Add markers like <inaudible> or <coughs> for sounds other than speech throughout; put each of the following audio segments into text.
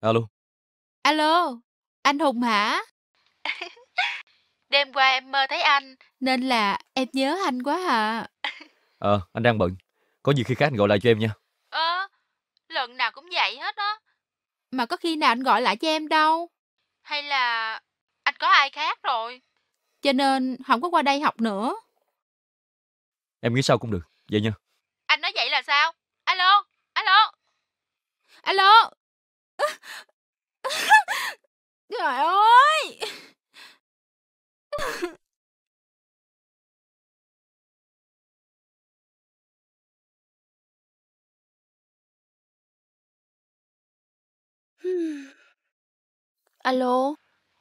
Alo. Alo, anh Hùng hả? <laughs> Đêm qua em mơ thấy anh, nên là em nhớ anh quá hả? Ờ, à, anh đang bận. Có gì khi khác anh gọi lại cho em nha. Ờ, lần nào cũng vậy hết á. Mà có khi nào anh gọi lại cho em đâu. Hay là anh có ai khác rồi? Cho nên không có qua đây học nữa. Em nghĩ sao cũng được, vậy nha. Anh nói vậy là sao? Alo, alo. Alo, <laughs> Trời ơi! <laughs> Alo,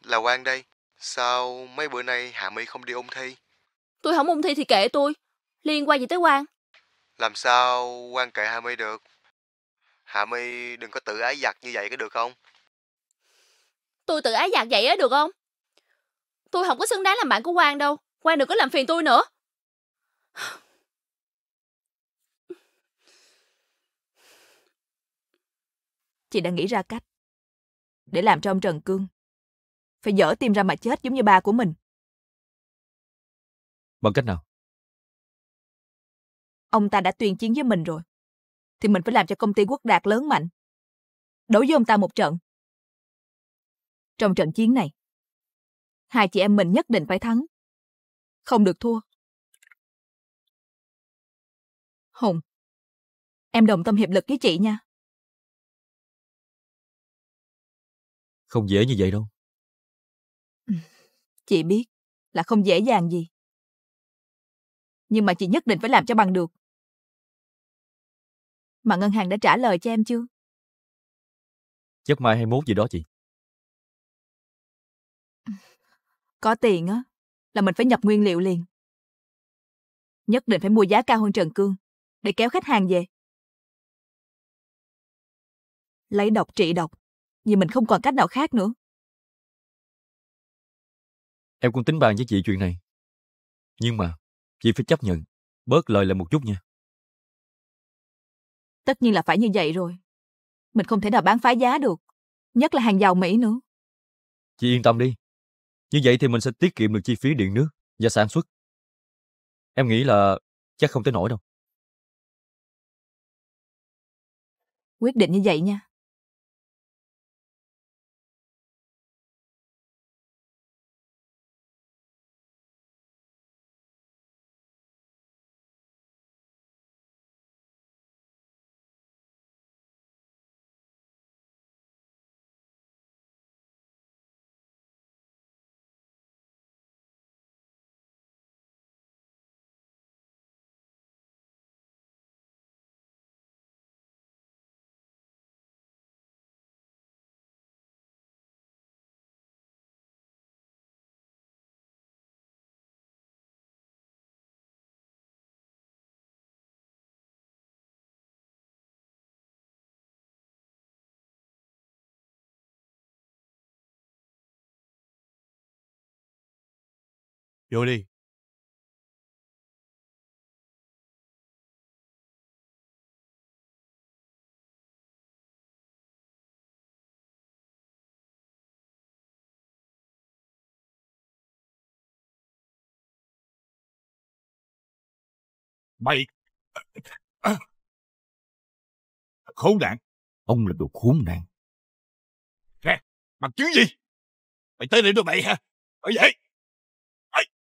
Là Quang đây. Sao mấy bữa nay Hạ My không đi ôn thi? tôi không ôn thi thì kệ tôi. Liên quan gì tới Quang? Làm sao Quang kệ Hạ My được? Hạ My đừng có tự ái giặt như vậy có được không? Tôi tự ái giặt vậy á được không? Tôi không có xứng đáng làm bạn của Quang đâu. Quang đừng có làm phiền tôi nữa. Chị đã nghĩ ra cách để làm cho ông Trần Cương phải dở tim ra mà chết giống như ba của mình. Bằng cách nào? Ông ta đã tuyên chiến với mình rồi thì mình phải làm cho công ty quốc đạt lớn mạnh. đối với ông ta một trận. Trong trận chiến này, hai chị em mình nhất định phải thắng. Không được thua. Hùng, em đồng tâm hiệp lực với chị nha. Không dễ như vậy đâu. Chị biết là không dễ dàng gì. Nhưng mà chị nhất định phải làm cho bằng được mà ngân hàng đã trả lời cho em chưa? Chắc mai 21 gì đó chị. Có tiền á, là mình phải nhập nguyên liệu liền. Nhất định phải mua giá cao hơn Trần Cương, để kéo khách hàng về. Lấy độc trị độc, vì mình không còn cách nào khác nữa. Em cũng tính bàn với chị chuyện này. Nhưng mà, chị phải chấp nhận, bớt lời lại một chút nha. Tất nhiên là phải như vậy rồi. Mình không thể nào bán phá giá được. Nhất là hàng giàu Mỹ nữa. Chị yên tâm đi. Như vậy thì mình sẽ tiết kiệm được chi phí điện nước và sản xuất. Em nghĩ là chắc không tới nổi đâu. Quyết định như vậy nha. vô đi mày <coughs> khốn nạn ông là đồ khốn nạn nè bằng chứng gì mày tới đây đưa mày hả ở vậy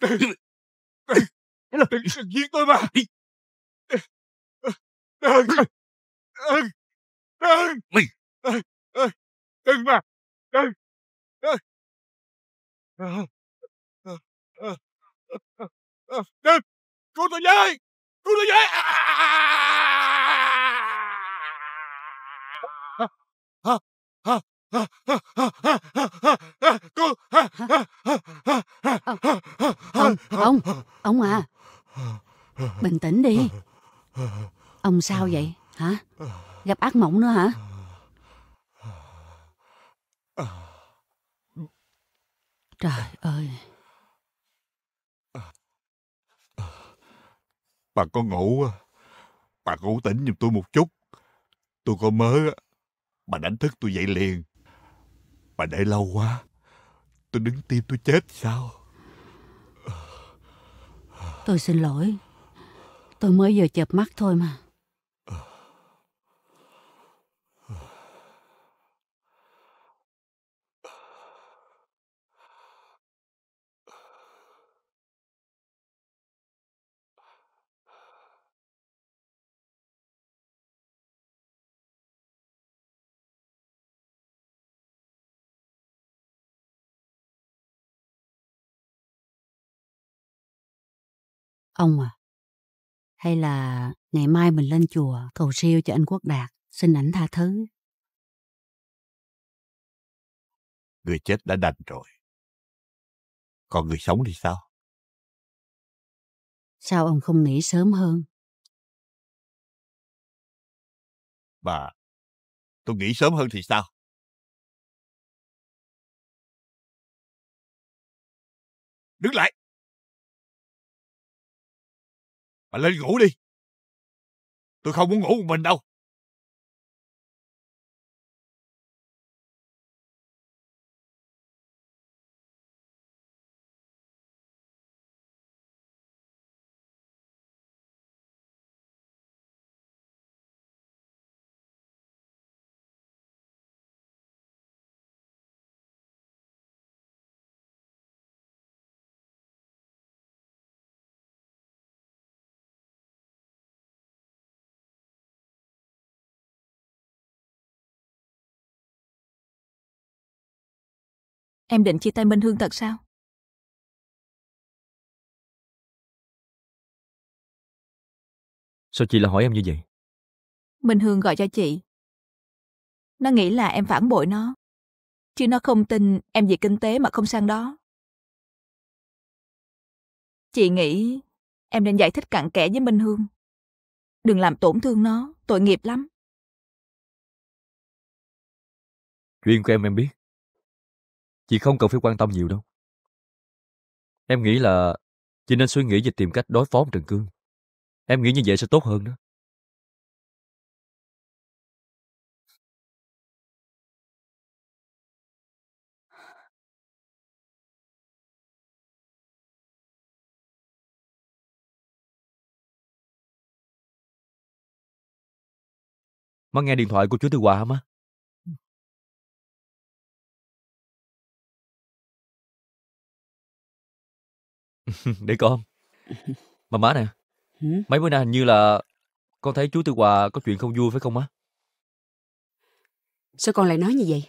Đừng, đừng đừng giết tôi mà. Đừng. Đừng. Đừng. Mày. Đừng, đừng mà. Đừng. Đừng. Ờ, ờ, ờ, đừng. Cứu tôi với. Cứu tôi với. À! à, à, à Cô... Ông, ông, ông à Bình tĩnh đi Ông sao vậy, hả? Gặp ác mộng nữa hả? Trời ơi Bà có ngủ Bà ngủ tỉnh giùm tôi một chút Tôi có mớ Bà đánh thức tôi dậy liền Bà để lâu quá Tôi đứng tim tôi chết sao Tôi xin lỗi Tôi mới vừa chợp mắt thôi mà Ông à, hay là ngày mai mình lên chùa cầu siêu cho anh Quốc Đạt, xin ảnh tha thứ. Người chết đã đành rồi. Còn người sống thì sao? Sao ông không nghĩ sớm hơn? Bà, tôi nghĩ sớm hơn thì sao? Đứng lại! mà lên ngủ đi. Tôi không muốn ngủ một mình đâu. Em định chia tay Minh Hương thật sao? Sao chị lại hỏi em như vậy? Minh Hương gọi cho chị. Nó nghĩ là em phản bội nó. Chứ nó không tin em về kinh tế mà không sang đó. Chị nghĩ em nên giải thích cặn kẽ với Minh Hương. Đừng làm tổn thương nó, tội nghiệp lắm. Chuyện của em em biết chị không cần phải quan tâm nhiều đâu. Em nghĩ là chị nên suy nghĩ về tìm cách đối phó với Trần Cương. Em nghĩ như vậy sẽ tốt hơn đó. Má nghe điện thoại của chú Tư Hòa hả má? <laughs> để con mà má nè mấy bữa nay hình như là con thấy chú tư hòa có chuyện không vui phải không má sao con lại nói như vậy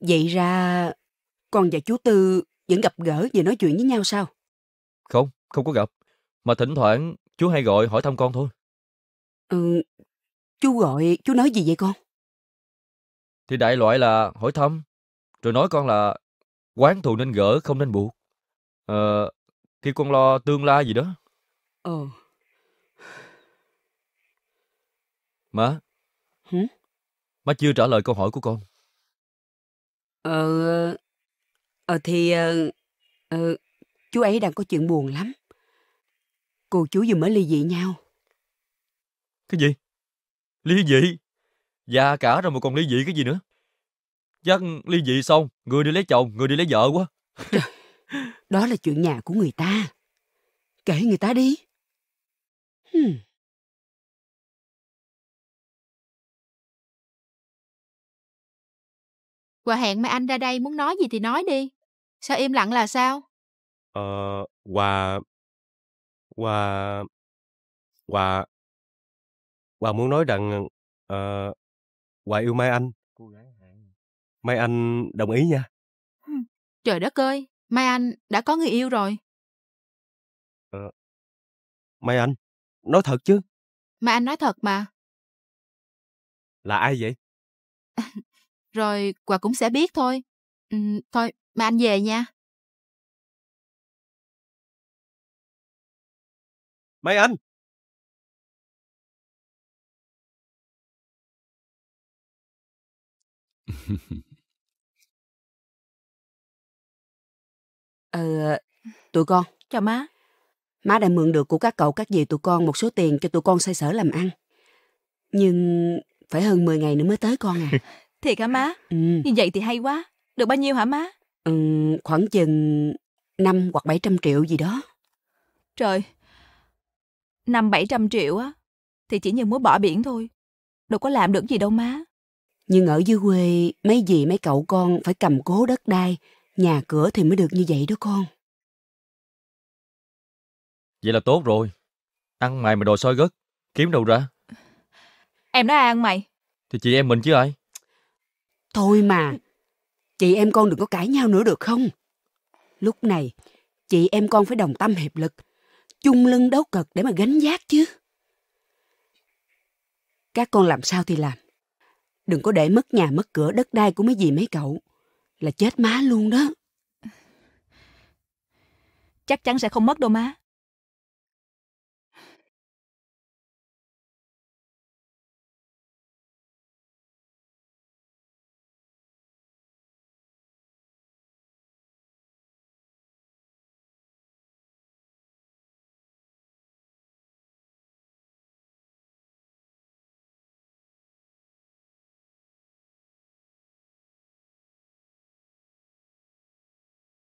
vậy ra con và chú tư vẫn gặp gỡ và nói chuyện với nhau sao không không có gặp mà thỉnh thoảng chú hay gọi hỏi thăm con thôi ừ chú gọi chú nói gì vậy con thì đại loại là hỏi thăm rồi nói con là quán thù nên gỡ không nên buộc ờ, khi con lo tương lai gì đó. Ờ. Má. Hử? Má chưa trả lời câu hỏi của con. Ờ... Ờ thì... Ờ, ờ, chú ấy đang có chuyện buồn lắm. Cô chú vừa mới ly dị nhau. Cái gì? Ly dị? Già cả rồi mà còn ly dị cái gì nữa? Chắc ly dị xong, người đi lấy chồng, người đi lấy vợ quá. Trời. Đó là chuyện nhà của người ta. Kể người ta đi. Hmm. Hòa hẹn mai anh ra đây muốn nói gì thì nói đi. Sao im lặng là sao? Ờ, Hòa... Hòa... Hòa... Hòa muốn nói rằng... Ờ... Hòa yêu Mai Anh. Mai Anh đồng ý nha. Hmm. Trời đất ơi, Mai Anh đã có người yêu rồi. Ờ, Mai Anh, nói thật chứ? Mai Anh nói thật mà. Là ai vậy? <laughs> rồi quà cũng sẽ biết thôi. Ừ, thôi, Mai Anh về nha. Mai Anh! <laughs> Ờ, tụi con. Chào má. Má đã mượn được của các cậu các dì tụi con một số tiền cho tụi con xoay sở làm ăn. Nhưng phải hơn 10 ngày nữa mới tới con à. <laughs> Thiệt hả má? Ừ. Như vậy thì hay quá. Được bao nhiêu hả má? Ừ, khoảng chừng 5 hoặc 700 triệu gì đó. Trời, 5-700 triệu á, thì chỉ như muốn bỏ biển thôi. Đâu có làm được gì đâu má. Nhưng ở dưới quê, mấy dì mấy cậu con phải cầm cố đất đai, nhà cửa thì mới được như vậy đó con. Vậy là tốt rồi. Ăn mày mà đòi soi gất, kiếm đâu ra? Em nói ai ăn mày? Thì chị em mình chứ ai? Thôi mà, chị em con đừng có cãi nhau nữa được không? Lúc này, chị em con phải đồng tâm hiệp lực, chung lưng đấu cật để mà gánh giác chứ. Các con làm sao thì làm. Đừng có để mất nhà mất cửa đất đai của mấy gì mấy cậu là chết má luôn đó. Chắc chắn sẽ không mất đâu má.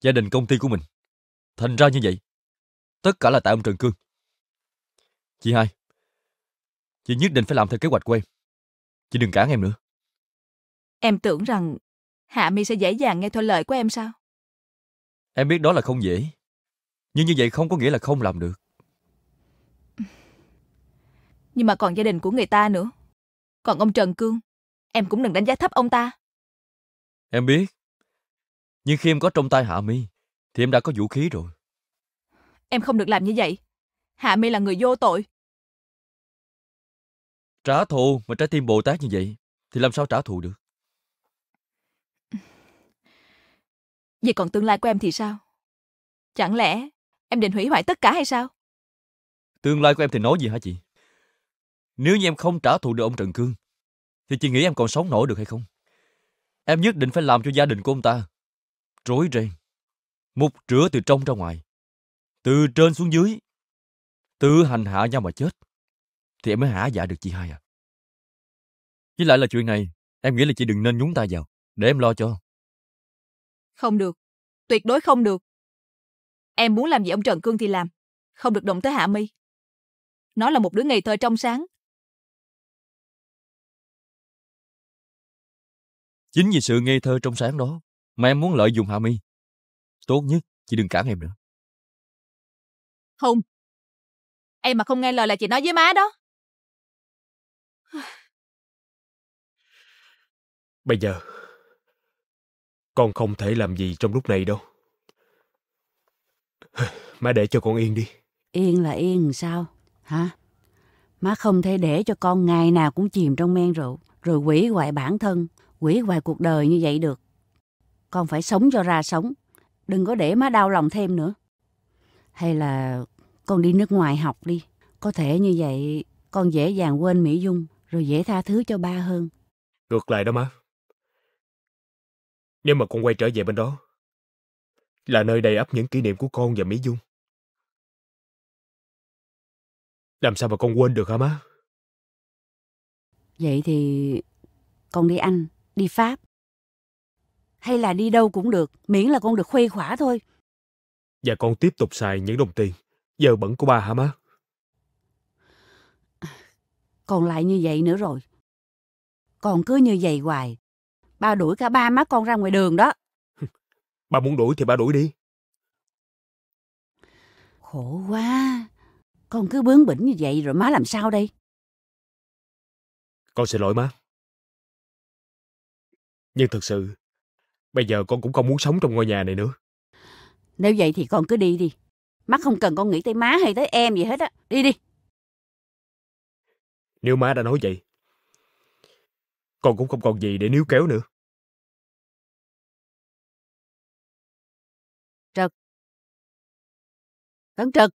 gia đình công ty của mình. Thành ra như vậy, tất cả là tại ông Trần Cương. Chị hai, chị nhất định phải làm theo kế hoạch của em. Chị đừng cản em nữa. Em tưởng rằng Hạ Mi sẽ dễ dàng nghe thôi lời của em sao? Em biết đó là không dễ. Nhưng như vậy không có nghĩa là không làm được. Nhưng mà còn gia đình của người ta nữa. Còn ông Trần Cương, em cũng đừng đánh giá thấp ông ta. Em biết, nhưng khi em có trong tay Hạ Mi Thì em đã có vũ khí rồi Em không được làm như vậy Hạ Mi là người vô tội Trả thù mà trái tim Bồ Tát như vậy Thì làm sao trả thù được Vậy còn tương lai của em thì sao Chẳng lẽ em định hủy hoại tất cả hay sao Tương lai của em thì nói gì hả chị Nếu như em không trả thù được ông Trần Cương Thì chị nghĩ em còn sống nổi được hay không Em nhất định phải làm cho gia đình của ông ta rối ren, mục rửa từ trong ra ngoài, từ trên xuống dưới, tự hành hạ nhau mà chết, thì em mới hả dạ được chị hai à. Với lại là chuyện này, em nghĩ là chị đừng nên nhúng tay vào, để em lo cho. Không được, tuyệt đối không được. Em muốn làm gì ông Trần Cương thì làm, không được động tới Hạ Mi. Nó là một đứa ngây thơ trong sáng. Chính vì sự ngây thơ trong sáng đó mà em muốn lợi dụng Hạ Mi. Tốt nhất, chị đừng cản em nữa. Không, em mà không nghe lời là chị nói với má đó. Bây giờ, con không thể làm gì trong lúc này đâu. Má để cho con yên đi. Yên là yên sao? Hả? Má không thể để cho con ngày nào cũng chìm trong men rượu, rồi quỷ hoại bản thân, quỷ hoại cuộc đời như vậy được con phải sống cho ra sống đừng có để má đau lòng thêm nữa hay là con đi nước ngoài học đi có thể như vậy con dễ dàng quên mỹ dung rồi dễ tha thứ cho ba hơn ngược lại đó má nếu mà con quay trở về bên đó là nơi đầy ắp những kỷ niệm của con và mỹ dung làm sao mà con quên được hả má vậy thì con đi anh đi pháp hay là đi đâu cũng được, miễn là con được khuây khỏa thôi. Và dạ, con tiếp tục xài những đồng tiền giờ bẩn của ba hả má? Còn lại như vậy nữa rồi. Còn cứ như vậy hoài, ba đuổi cả ba má con ra ngoài đường đó. <laughs> ba muốn đuổi thì ba đuổi đi. Khổ quá, con cứ bướng bỉnh như vậy rồi má làm sao đây? Con xin lỗi má. Nhưng thật sự, Bây giờ con cũng không muốn sống trong ngôi nhà này nữa. Nếu vậy thì con cứ đi đi. Má không cần con nghĩ tới má hay tới em gì hết á. Đi đi. Nếu má đã nói vậy, con cũng không còn gì để níu kéo nữa. Trật. tấn trật.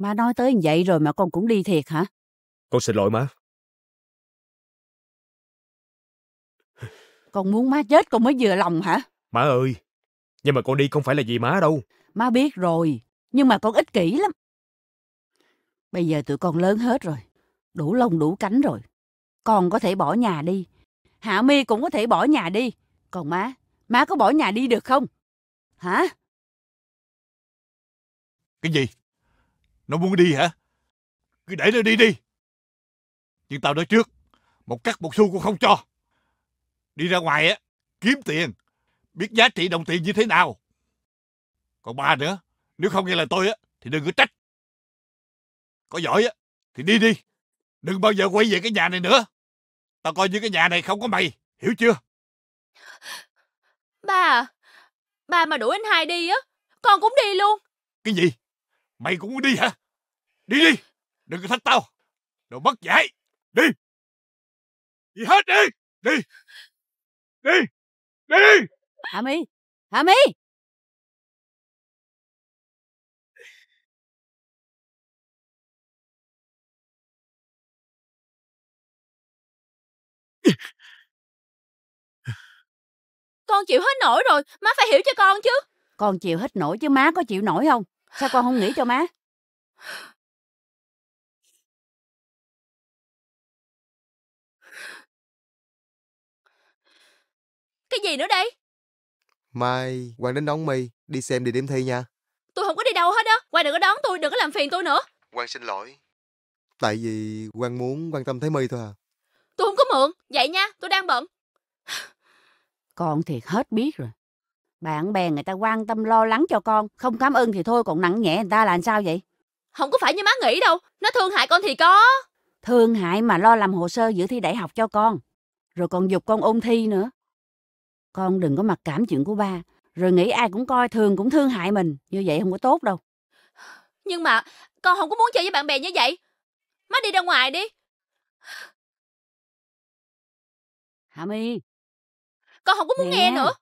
Má nói tới vậy rồi mà con cũng đi thiệt hả? Con xin lỗi má. Con muốn má chết con mới vừa lòng hả? Má ơi, nhưng mà con đi không phải là vì má đâu. Má biết rồi, nhưng mà con ích kỷ lắm. Bây giờ tụi con lớn hết rồi, đủ lông đủ cánh rồi. Con có thể bỏ nhà đi, Hạ Mi cũng có thể bỏ nhà đi. Còn má, má có bỏ nhà đi được không? Hả? Cái gì? Nó muốn đi hả? Cứ để nó đi đi. Nhưng tao nói trước, một cắt một xu cũng không cho. Đi ra ngoài á, kiếm tiền, biết giá trị đồng tiền như thế nào. Còn ba nữa, nếu không nghe lời tôi á, thì đừng có trách. Có giỏi á, thì đi đi. Đừng bao giờ quay về cái nhà này nữa. Tao coi như cái nhà này không có mày, hiểu chưa? Ba à, ba mà đuổi anh hai đi á, con cũng đi luôn. Cái gì? Mày cũng muốn đi hả? Đi đi! Đừng có thách tao! Đồ mất dạy! Đi! Đi hết đi! Đi! Đi! Đi! Hạ Mi! Hạ Mi! Con chịu hết nổi rồi, má phải hiểu cho con chứ. Con chịu hết nổi chứ má có chịu nổi không? Sao con không nghĩ cho má? Cái gì nữa đây? Mai, Hoàng đến đón My, đi xem địa điểm thi nha. Tôi không có đi đâu hết á. Hoàng đừng có đón tôi, đừng có làm phiền tôi nữa. Hoàng xin lỗi. Tại vì Hoàng muốn quan tâm thấy My thôi à. Tôi không có mượn. Vậy nha, tôi đang bận. Con thiệt hết biết rồi. Bạn bè người ta quan tâm lo lắng cho con, không cảm ơn thì thôi còn nặng nhẹ người ta là làm sao vậy? Không có phải như má nghĩ đâu, nó thương hại con thì có. Thương hại mà lo làm hồ sơ dự thi đại học cho con, rồi còn dục con ôn thi nữa. Con đừng có mặc cảm chuyện của ba, rồi nghĩ ai cũng coi thường cũng thương hại mình, như vậy không có tốt đâu. Nhưng mà con không có muốn chơi với bạn bè như vậy. Má đi ra ngoài đi. Hả My? Con không có muốn nè. nghe nữa.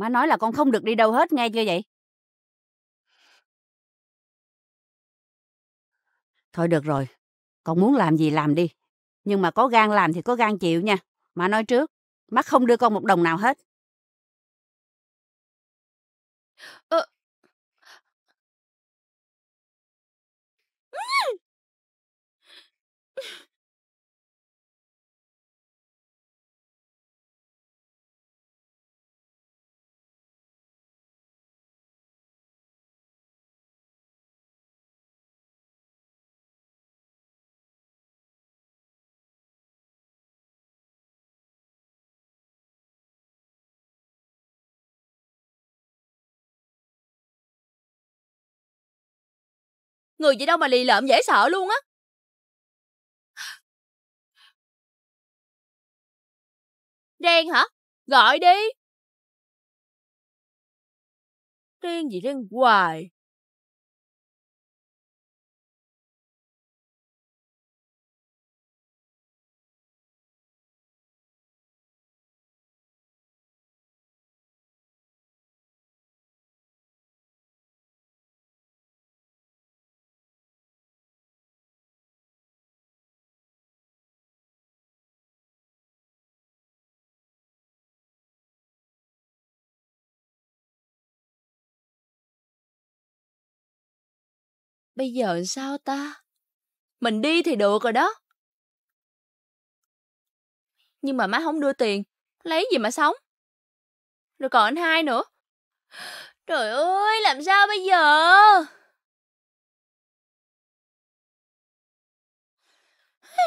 Má nói là con không được đi đâu hết nghe chưa vậy? Thôi được rồi, con muốn làm gì làm đi. Nhưng mà có gan làm thì có gan chịu nha. Má nói trước, má không đưa con một đồng nào hết. Người gì đâu mà lì lợm dễ sợ luôn á. Đen hả? Gọi đi. Đen gì đen hoài. Bây giờ sao ta? Mình đi thì được rồi đó. Nhưng mà má không đưa tiền, lấy gì mà sống? Rồi còn anh hai nữa. Trời ơi, làm sao bây giờ? Hả?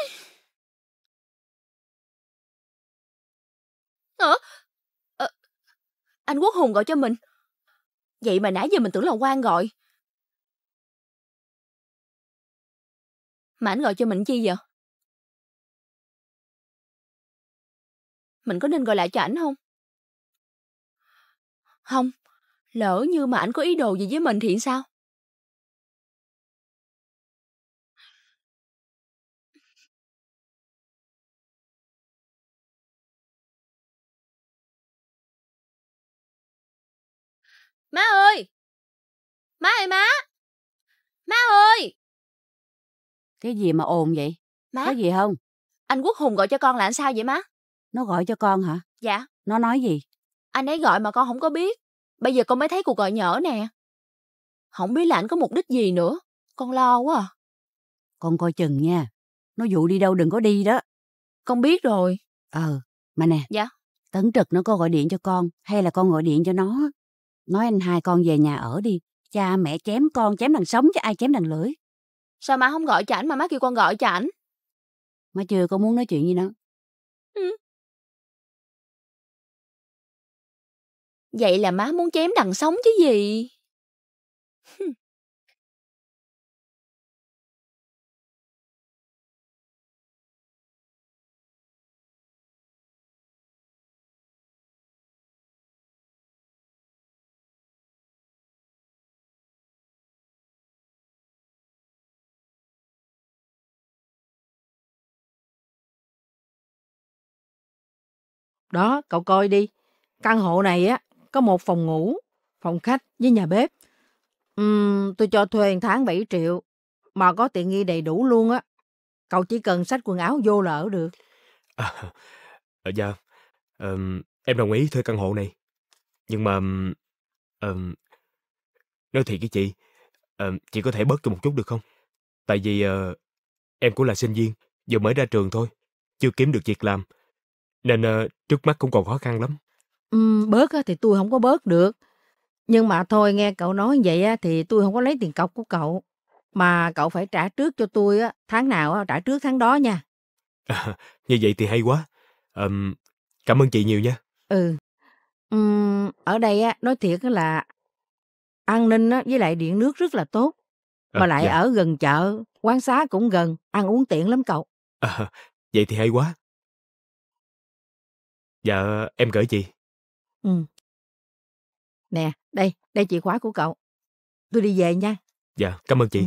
À, ờ, anh Quốc Hùng gọi cho mình. Vậy mà nãy giờ mình tưởng là quan gọi. Mà anh gọi cho mình chi vậy? Mình có nên gọi lại cho ảnh không? Không, lỡ như mà ảnh có ý đồ gì với mình thì sao? Má ơi! Má ơi má! Má ơi! Cái gì mà ồn vậy? Má. Có gì không? Anh Quốc Hùng gọi cho con là anh sao vậy má? Nó gọi cho con hả? Dạ. Nó nói gì? Anh ấy gọi mà con không có biết. Bây giờ con mới thấy cuộc gọi nhỡ nè. Không biết là anh có mục đích gì nữa. Con lo quá à. Con coi chừng nha. Nó dụ đi đâu đừng có đi đó. Con biết rồi. Ờ, mà nè. Dạ. Tấn trực nó có gọi điện cho con hay là con gọi điện cho nó. Nói anh hai con về nhà ở đi. Cha mẹ chém con chém đằng sống chứ ai chém đằng lưỡi. Sao má không gọi cho ảnh mà má kêu con gọi cho ảnh? Má chưa có muốn nói chuyện gì đâu. Ừ. Vậy là má muốn chém đằng sống chứ gì? Đó, cậu coi đi. Căn hộ này á có một phòng ngủ, phòng khách với nhà bếp. Uhm, tôi cho thuê tháng 7 triệu mà có tiện nghi đầy đủ luôn á. Cậu chỉ cần sách quần áo vô là ở được. À, <laughs> dạ, um, em đồng ý thuê căn hộ này. Nhưng mà... Um, nói thiệt với chị, um, chị có thể bớt cho một chút được không? Tại vì uh, em cũng là sinh viên, vừa mới ra trường thôi, chưa kiếm được việc làm nên uh, trước mắt cũng còn khó khăn lắm. Ừ, bớt á, thì tôi không có bớt được. Nhưng mà thôi nghe cậu nói vậy á, thì tôi không có lấy tiền cọc của cậu. Mà cậu phải trả trước cho tôi á, tháng nào á, trả trước tháng đó nha. À, như vậy thì hay quá. Um, cảm ơn chị nhiều nha. Ừ. Um, ở đây á, nói thiệt là an ninh á, với lại điện nước rất là tốt. À, mà à, lại dạ. ở gần chợ, quán xá cũng gần, ăn uống tiện lắm cậu. À, vậy thì hay quá. Dạ, em gửi chị. Ừ. Nè, đây, đây chìa khóa của cậu. Tôi đi về nha. Dạ, cảm ơn chị. Ừ.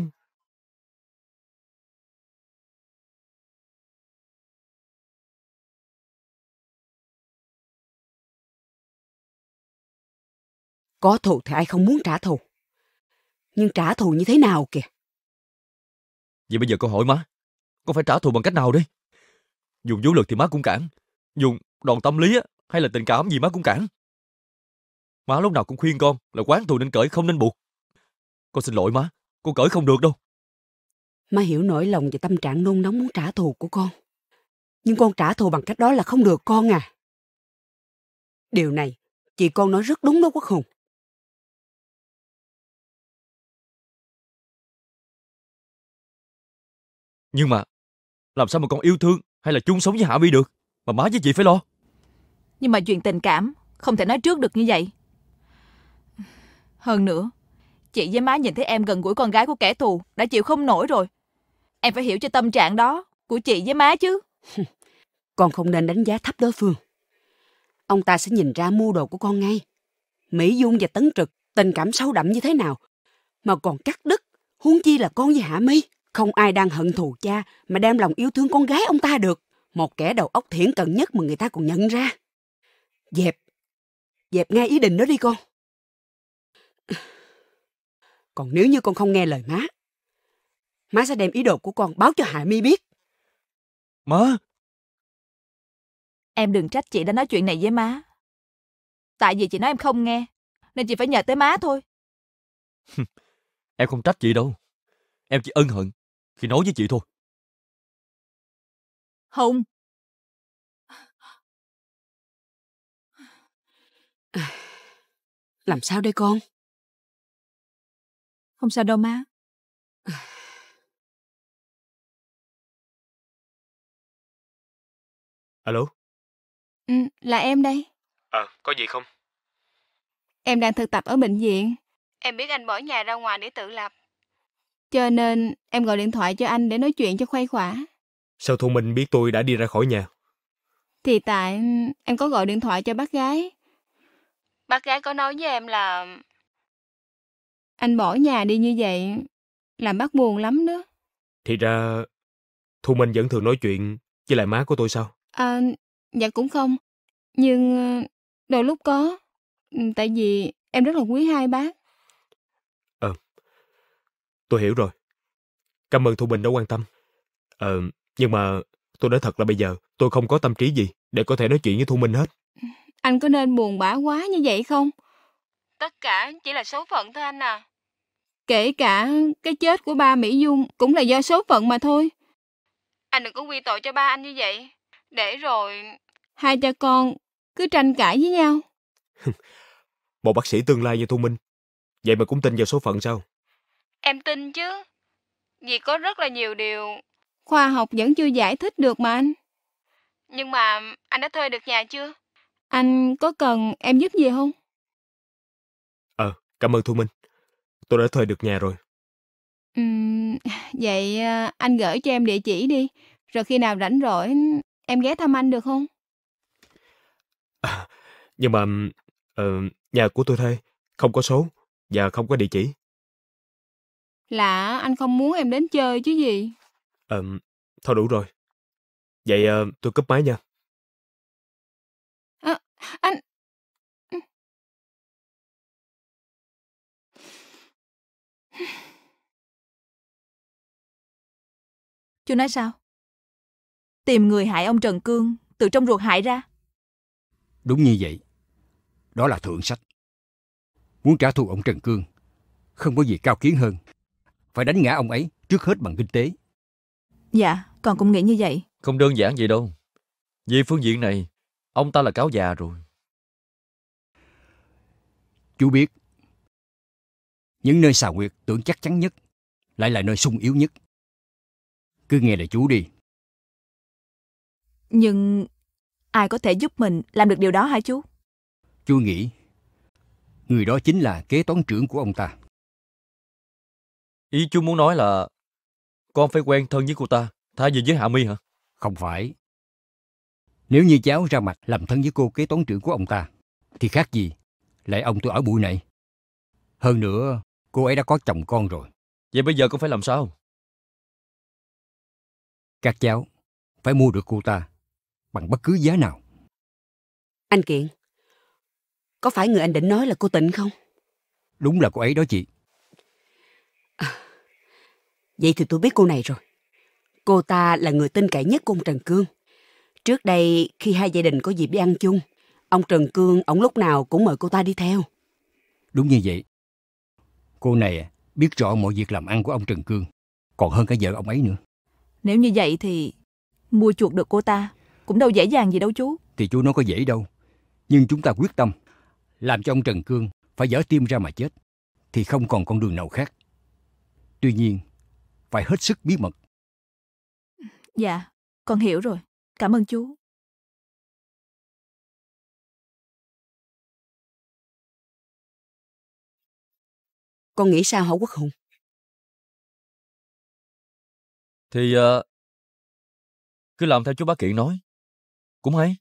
Có thù thì ai không muốn trả thù. Nhưng trả thù như thế nào kìa? Vậy bây giờ cô hỏi má, con phải trả thù bằng cách nào đi? Dùng vũ lực thì má cũng cản. Dùng đòn tâm lý hay là tình cảm gì má cũng cản. Má lúc nào cũng khuyên con là quán thù nên cởi không nên buộc. Con xin lỗi má, con cởi không được đâu. Má hiểu nỗi lòng và tâm trạng nôn nóng muốn trả thù của con. Nhưng con trả thù bằng cách đó là không được con à. Điều này, chị con nói rất đúng đó Quốc Hùng. Nhưng mà, làm sao mà con yêu thương hay là chung sống với Hạ Vi được? Mà má với chị phải lo. Nhưng mà chuyện tình cảm Không thể nói trước được như vậy Hơn nữa Chị với má nhìn thấy em gần gũi con gái của kẻ thù Đã chịu không nổi rồi Em phải hiểu cho tâm trạng đó Của chị với má chứ <laughs> Con không nên đánh giá thấp đối phương Ông ta sẽ nhìn ra mua đồ của con ngay Mỹ Dung và Tấn Trực Tình cảm sâu đậm như thế nào Mà còn cắt đứt Huống chi là con với Hạ My Không ai đang hận thù cha Mà đem lòng yêu thương con gái ông ta được Một kẻ đầu óc thiển cận nhất mà người ta còn nhận ra dẹp dẹp ngay ý định đó đi con còn nếu như con không nghe lời má má sẽ đem ý đồ của con báo cho hạ mi biết má em đừng trách chị đã nói chuyện này với má tại vì chị nói em không nghe nên chị phải nhờ tới má thôi em không trách chị đâu em chỉ ân hận khi nói với chị thôi không <sighs> làm sao đây con? Không sao đâu má. Alo? Ừ, là em đây. Ờ, à, có gì không? Em đang thực tập ở bệnh viện. Em biết anh bỏ nhà ra ngoài để tự lập. Cho nên em gọi điện thoại cho anh để nói chuyện cho khuây khỏa. Sao Thu Minh biết tôi đã đi ra khỏi nhà? Thì tại em có gọi điện thoại cho bác gái Bác gái có nói với em là... Anh bỏ nhà đi như vậy, làm bác buồn lắm đó. Thì ra, Thu Minh vẫn thường nói chuyện với lại má của tôi sao? À, dạ cũng không. Nhưng ờ, đôi lúc có. Ừ, tại vì em rất là quý hai bác. Ờ, à, tôi hiểu rồi. Cảm ơn Thu Minh đã quan tâm. Ờ, à, nhưng mà tôi nói thật là bây giờ tôi không có tâm trí gì để có thể nói chuyện với Thu Minh hết. Ừ. Anh có nên buồn bã quá như vậy không? Tất cả chỉ là số phận thôi anh à. Kể cả cái chết của ba Mỹ Dung cũng là do số phận mà thôi. Anh đừng có quy tội cho ba anh như vậy. Để rồi... Hai cha con cứ tranh cãi với nhau. <laughs> Một bác sĩ tương lai như Thu Minh. Vậy mà cũng tin vào số phận sao? Em tin chứ. Vì có rất là nhiều điều... Khoa học vẫn chưa giải thích được mà anh. Nhưng mà anh đã thuê được nhà chưa? Anh có cần em giúp gì không? Ờ, cảm ơn Thu Minh. Tôi đã thuê được nhà rồi. Ừm, vậy à, anh gửi cho em địa chỉ đi. Rồi khi nào rảnh rỗi, em ghé thăm anh được không? À, nhưng mà ờ, nhà của tôi thuê, không có số và không có địa chỉ. Lạ, anh không muốn em đến chơi chứ gì. Ờ, thôi đủ rồi. Vậy ờ, tôi cúp máy nha. Anh... Chú nói sao? Tìm người hại ông Trần Cương từ trong ruột hại ra. Đúng như vậy. Đó là thượng sách. Muốn trả thù ông Trần Cương, không có gì cao kiến hơn. Phải đánh ngã ông ấy trước hết bằng kinh tế. Dạ, con cũng nghĩ như vậy. Không đơn giản vậy đâu. vì phương diện này, Ông ta là cáo già rồi. Chú biết, những nơi xà quyệt tưởng chắc chắn nhất lại là nơi sung yếu nhất. Cứ nghe lời chú đi. Nhưng ai có thể giúp mình làm được điều đó hả chú? Chú nghĩ người đó chính là kế toán trưởng của ông ta. Ý chú muốn nói là con phải quen thân với cô ta, thay vì với Hạ Mi hả? Không phải, nếu như cháu ra mặt làm thân với cô kế toán trưởng của ông ta, thì khác gì, lại ông tôi ở bụi này. Hơn nữa, cô ấy đã có chồng con rồi. Vậy bây giờ con phải làm sao? Các cháu phải mua được cô ta bằng bất cứ giá nào. Anh Kiện, có phải người anh định nói là cô Tịnh không? Đúng là cô ấy đó chị. À, vậy thì tôi biết cô này rồi. Cô ta là người tin cậy nhất của ông Trần Cương. Trước đây, khi hai gia đình có dịp đi ăn chung, ông Trần Cương, ông lúc nào cũng mời cô ta đi theo. Đúng như vậy. Cô này biết rõ mọi việc làm ăn của ông Trần Cương, còn hơn cả vợ ông ấy nữa. Nếu như vậy thì mua chuộc được cô ta cũng đâu dễ dàng gì đâu chú. Thì chú nói có dễ đâu. Nhưng chúng ta quyết tâm làm cho ông Trần Cương phải dở tim ra mà chết thì không còn con đường nào khác. Tuy nhiên, phải hết sức bí mật. Dạ, con hiểu rồi. Cảm ơn chú. Con nghĩ sao hả Quốc Hùng? Thì uh, cứ làm theo chú bác kiện nói. Cũng hay.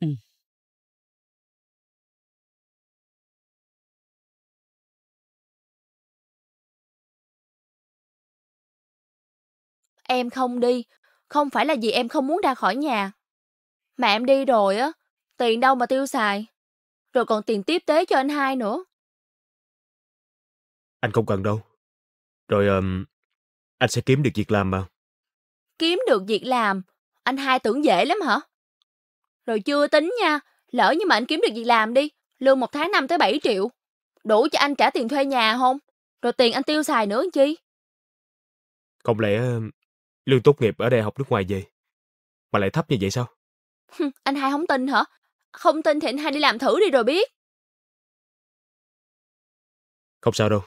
Ừ. Em không đi, không phải là vì em không muốn ra khỏi nhà. Mà em đi rồi á, tiền đâu mà tiêu xài. Rồi còn tiền tiếp tế cho anh hai nữa. Anh không cần đâu. Rồi um, anh sẽ kiếm được việc làm mà. Kiếm được việc làm? Anh hai tưởng dễ lắm hả? Rồi chưa tính nha, lỡ như mà anh kiếm được việc làm đi, lương một tháng năm tới 7 triệu. Đủ cho anh trả tiền thuê nhà không? Rồi tiền anh tiêu xài nữa chi? Không lẽ Lương tốt nghiệp ở đây học nước ngoài về. Mà lại thấp như vậy sao? anh hai không tin hả? Không tin thì anh hai đi làm thử đi rồi biết. Không sao đâu.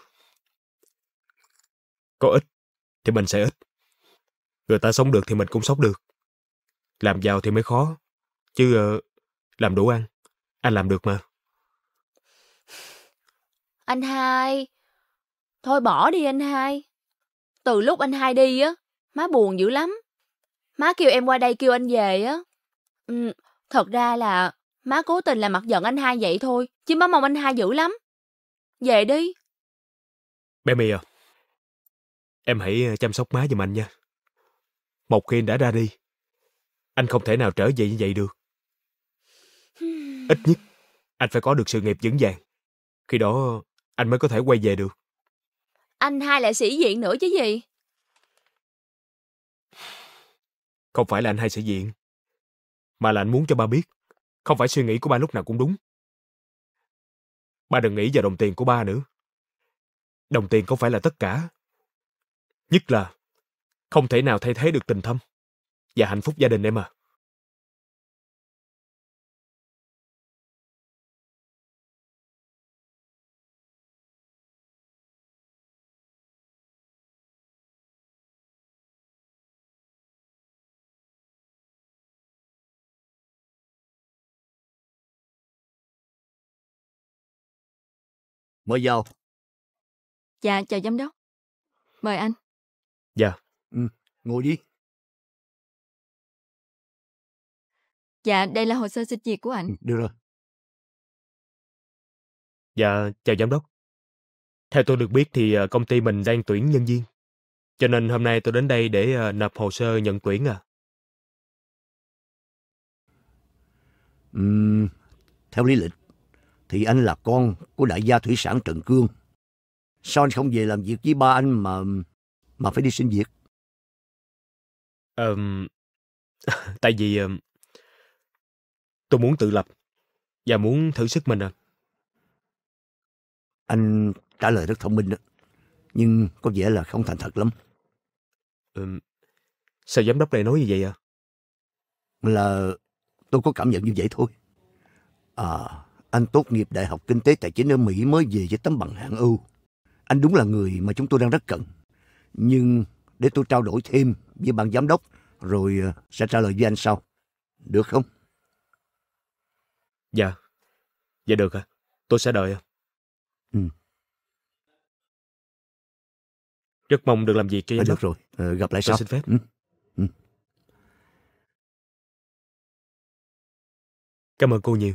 Có ít thì mình sẽ ít. Người ta sống được thì mình cũng sống được. Làm giàu thì mới khó. Chứ ờ, làm đủ ăn. Anh làm được mà. Anh hai. Thôi bỏ đi anh hai. Từ lúc anh hai đi á, má buồn dữ lắm. Má kêu em qua đây kêu anh về á. Ừ, thật ra là má cố tình là mặt giận anh hai vậy thôi, chứ má mong anh hai dữ lắm. Về đi. Bé My à, em hãy ờ, chăm sóc má giùm anh nha. Một khi anh đã ra đi, anh không thể nào trở về như vậy được. Ít nhất, anh phải có được sự nghiệp vững vàng. Khi đó, anh mới có thể quay về được. Anh hai lại sĩ diện nữa chứ gì. Không phải là anh hay sĩ diện, mà là anh muốn cho ba biết, không phải suy nghĩ của ba lúc nào cũng đúng. Ba đừng nghĩ vào đồng tiền của ba nữa. Đồng tiền không phải là tất cả. Nhất là không thể nào thay thế được tình thâm và hạnh phúc gia đình em à. mời vào. Dạ, chào giám đốc. Mời anh. Dạ, ừ, ngồi đi. Dạ, đây là hồ sơ xin việc của anh. Ừ, được rồi. Dạ, chào giám đốc. Theo tôi được biết thì ờ, công ty mình đang tuyển nhân viên. Cho nên hôm nay tôi đến đây để ờ, nộp hồ sơ nhận tuyển à. Uhm, theo lý lịch, thì anh là con của đại gia thủy sản Trần Cương. Sao anh không về làm việc với ba anh mà mà phải đi xin việc? Um, <laughs> tại vì um, tôi muốn tự lập và muốn thử sức mình à. Anh trả lời rất thông minh đó, nhưng có vẻ là không thành thật lắm. Um, sao giám đốc lại nói như vậy à? Là tôi có cảm nhận như vậy thôi. À, anh tốt nghiệp Đại học Kinh tế Tài chính ở Mỹ mới về với tấm bằng hạng ưu. Anh đúng là người mà chúng tôi đang rất cần. Nhưng để tôi trao đổi thêm với ban giám đốc rồi ờ, sẽ trả lời với anh sau. Được không? Dạ. Dạ được ạ. Tôi sẽ đợi ạ. Ừ. Rất mong được làm việc cho à, giám đốc. Được rồi. Ờ, gặp lại tôi sau. xin phép. Ừ. ừ. Cảm ơn cô nhiều.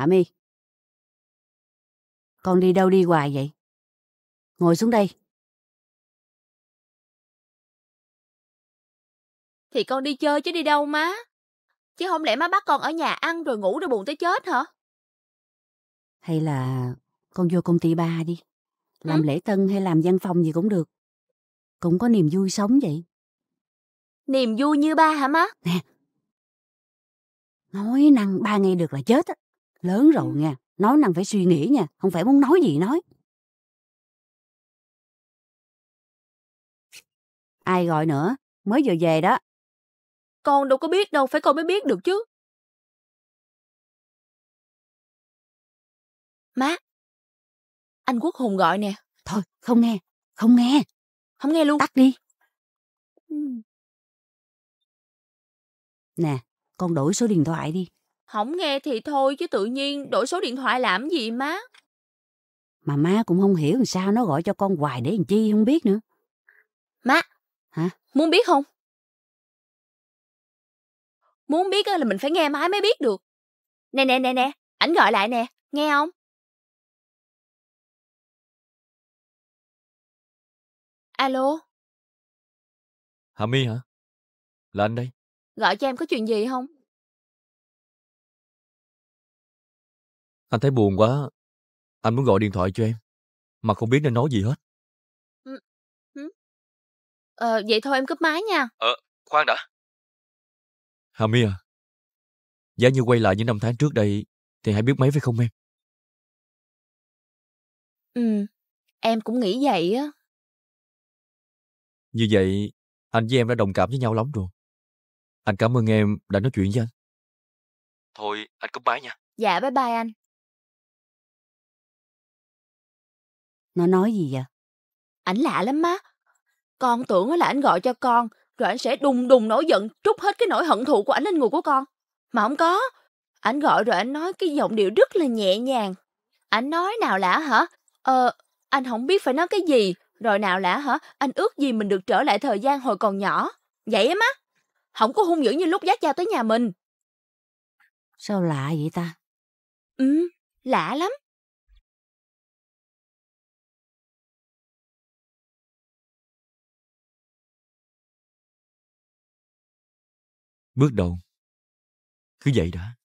Hả My? Con đi đâu đi hoài vậy? Ngồi xuống đây. Thì con đi chơi chứ đi đâu má? Chứ không lẽ má bắt con ở nhà ăn rồi ngủ rồi buồn tới chết hả? Hay là con vô công ty ba đi. Làm ừ? lễ tân hay làm văn phòng gì cũng được. Cũng có niềm vui sống vậy. Niềm vui như ba hả má? Nè. Nói năng ba ngày được là chết á lớn rồi nha nói năng phải suy nghĩ nha không phải muốn nói gì nói ai gọi nữa mới vừa về đó con đâu có biết đâu phải con mới biết được chứ má anh quốc hùng gọi nè thôi không nghe không nghe không nghe luôn tắt đi nè con đổi số điện thoại đi không nghe thì thôi chứ tự nhiên đổi số điện thoại làm gì má. Mà má cũng không hiểu làm sao nó gọi cho con hoài để làm chi không biết nữa. Má, hả? Muốn biết không? Muốn biết là mình phải nghe máy mới biết được. Nè nè nè nè, ảnh gọi lại nè, nghe không? Alo. Hà My hả? Là anh đây. Gọi cho em có chuyện gì không? Anh thấy buồn quá. Anh muốn gọi điện thoại cho em. Mà không biết nên nói gì hết. Ờ, vậy thôi em cúp máy nha. Ờ, khoan đã. Hà My à, giá như quay lại những năm tháng trước đây thì hãy biết mấy phải không em? Ừ, em cũng nghĩ vậy á. Như vậy, anh với em đã đồng cảm với nhau lắm rồi. Anh cảm ơn em đã nói chuyện với anh. Thôi, anh cúp máy nha. Dạ, bye bye anh. Nó nói gì vậy? Ảnh lạ lắm má. Con tưởng là ảnh gọi cho con, rồi ảnh sẽ đùng đùng nổi giận, trút hết cái nỗi hận thù của ảnh lên người của con. Mà không có. Ảnh gọi rồi ảnh nói cái giọng điệu rất là nhẹ nhàng. Ảnh nói nào lạ hả? Ờ, anh không biết phải nói cái gì. Rồi nào lạ hả? Anh ước gì mình được trở lại thời gian hồi còn nhỏ. Vậy á má. Không có hung dữ như lúc giác giao tới nhà mình. Sao lạ vậy ta? Ừ, lạ lắm. Bước đầu Cứ vậy đã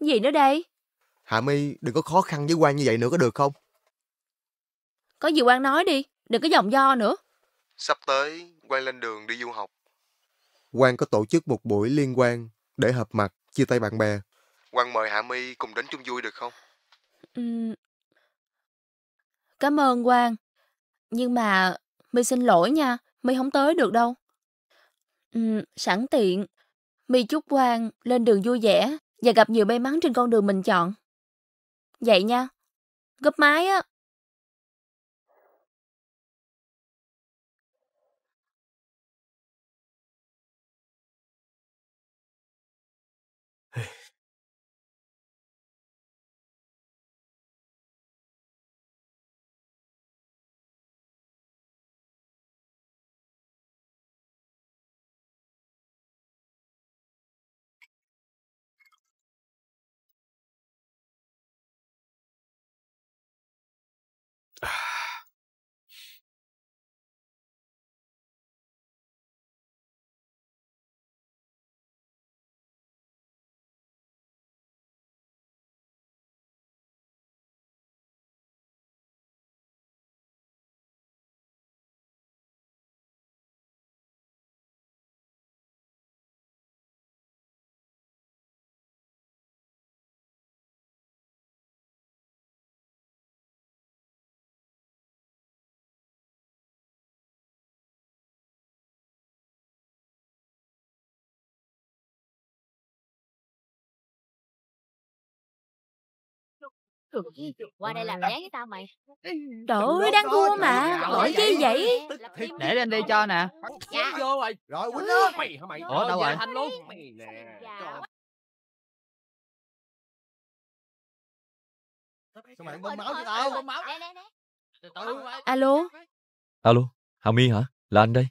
Gì nữa đây? Hạ My đừng có khó khăn với quan như vậy nữa có được không? Có gì quan nói đi, đừng có dòng do nữa. Sắp tới, quan lên đường đi du học. Quan có tổ chức một buổi liên quan để hợp mặt, chia tay bạn bè. Quan mời Hạ My cùng đến chung vui được không? Ừ. Cảm ơn Quang. Nhưng mà My xin lỗi nha, My không tới được đâu. Ừ, sẵn tiện, My chúc Quang lên đường vui vẻ và gặp nhiều may mắn trên con đường mình chọn. Vậy nha, gấp mái á, Qua đây làm gián với tao mày Trời ơi đang cua mà Gọi chi vậy Để lên đi cho nè Dạ rồi Rồi quýnh đó Mày hả mày Ủa đâu rồi Thành luôn Sao mày bơm máu chứ tao Bơm máu Alo Alo Hà My hả Là anh đây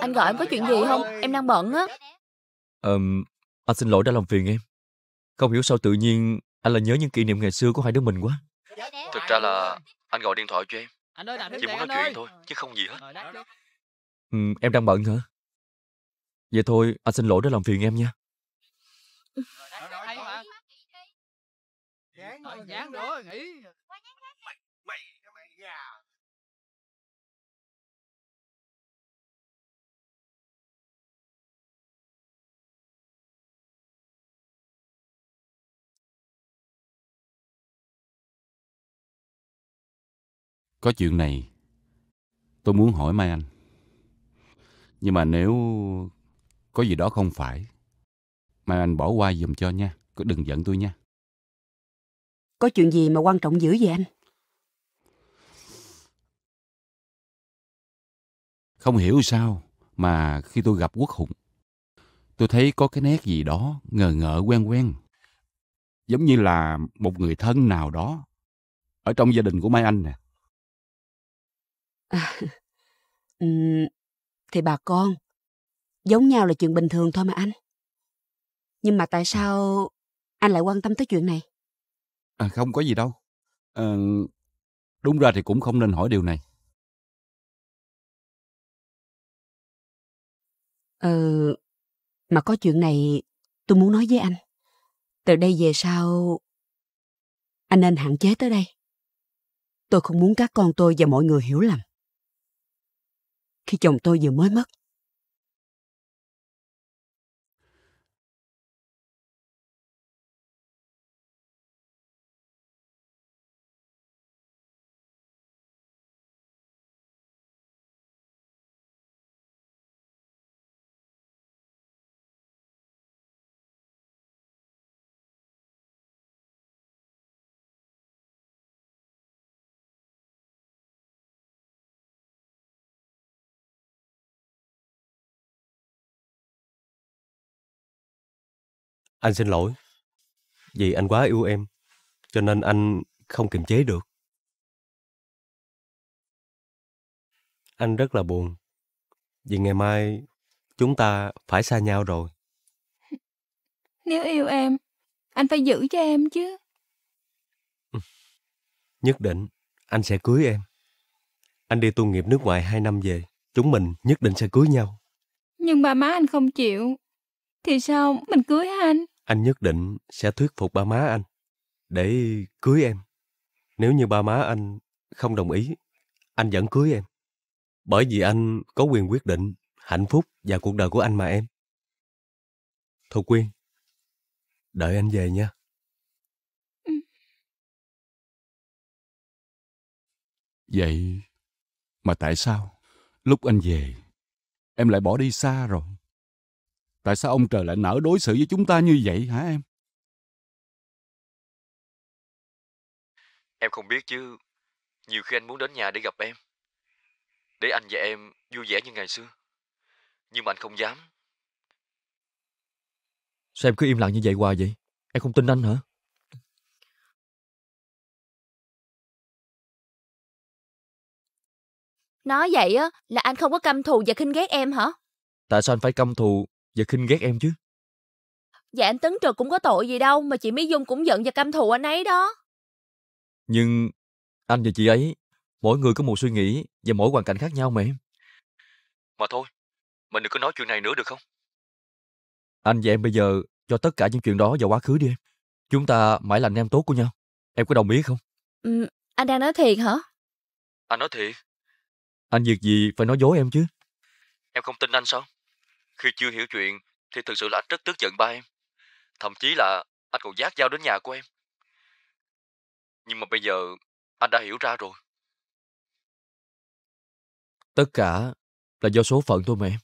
Anh gọi em có chuyện gì không Em đang bận á dạ, dạ. Ờm Anh xin lỗi đã làm phiền em Không hiểu sao tự nhiên anh là nhớ những kỷ niệm ngày xưa của hai đứa mình quá Thực ra là anh gọi điện thoại cho em Chỉ muốn nói chuyện thôi Chứ không gì hết ờ, ừ, Em đang bận hả Vậy thôi anh xin lỗi đã làm phiền em nha Dán ờ, ờ, nữa nghỉ Có chuyện này tôi muốn hỏi Mai Anh. Nhưng mà nếu có gì đó không phải, Mai Anh bỏ qua dùm cho nha. Cứ đừng giận tôi nha. Có chuyện gì mà quan trọng dữ vậy anh? Không hiểu sao mà khi tôi gặp Quốc Hùng, tôi thấy có cái nét gì đó ngờ ngợ quen quen. Giống như là một người thân nào đó ở trong gia đình của Mai Anh nè. À, <laughs> thì bà con, giống nhau là chuyện bình thường thôi mà anh. Nhưng mà tại sao anh lại quan tâm tới chuyện này? À, không có gì đâu. À, đúng ra thì cũng không nên hỏi điều này. Ừ, mà có chuyện này tôi muốn nói với anh. Từ đây về sau, anh nên hạn chế tới đây. Tôi không muốn các con tôi và mọi người hiểu lầm khi chồng tôi vừa mới mất Anh xin lỗi. Vì anh quá yêu em, cho nên anh không kiềm chế được. Anh rất là buồn, vì ngày mai chúng ta phải xa nhau rồi. <laughs> Nếu yêu em, anh phải giữ cho em chứ. Ừ, nhất định, anh sẽ cưới em. Anh đi tu nghiệp nước ngoài hai năm về, chúng mình nhất định sẽ cưới nhau. Nhưng ba má anh không chịu, thì sao mình cưới anh? anh nhất định sẽ thuyết phục ba má anh để cưới em. Nếu như ba má anh không đồng ý, anh vẫn cưới em. Bởi vì anh có quyền quyết định hạnh phúc và cuộc đời của anh mà em. Thôi Quyên, đợi anh về nha. Ừ. Vậy mà tại sao lúc anh về em lại bỏ đi xa rồi? Tại sao ông trời lại nỡ đối xử với chúng ta như vậy hả em? Em không biết chứ. Nhiều khi anh muốn đến nhà để gặp em. Để anh và em vui vẻ như ngày xưa. Nhưng mà anh không dám. Sao em cứ im lặng như vậy hoài vậy? Em không tin anh hả? Nói vậy á là anh không có căm thù và khinh ghét em hả? Tại sao anh phải căm thù và khinh ghét em chứ. Dạ anh Tấn Trực cũng có tội gì đâu mà chị Mỹ Dung cũng giận và căm thù anh ấy đó. Nhưng anh và chị ấy, mỗi người có một suy nghĩ và mỗi hoàn cảnh khác nhau mà em. Mà thôi, mình đừng có nói chuyện này nữa được không? Anh và em bây giờ cho tất cả những chuyện đó vào quá khứ đi em. Chúng ta mãi là anh em tốt của nhau. Em có đồng ý không? Ừ, anh đang nói thiệt hả? Anh nói thiệt. Anh việc gì phải nói dối em chứ? Em không tin anh sao? Khi chưa hiểu chuyện thì thực sự là anh rất tức giận ba em. Thậm chí là anh còn giác dao đến nhà của em. Nhưng mà bây giờ anh đã hiểu ra rồi. Tất cả là do số phận thôi mà em.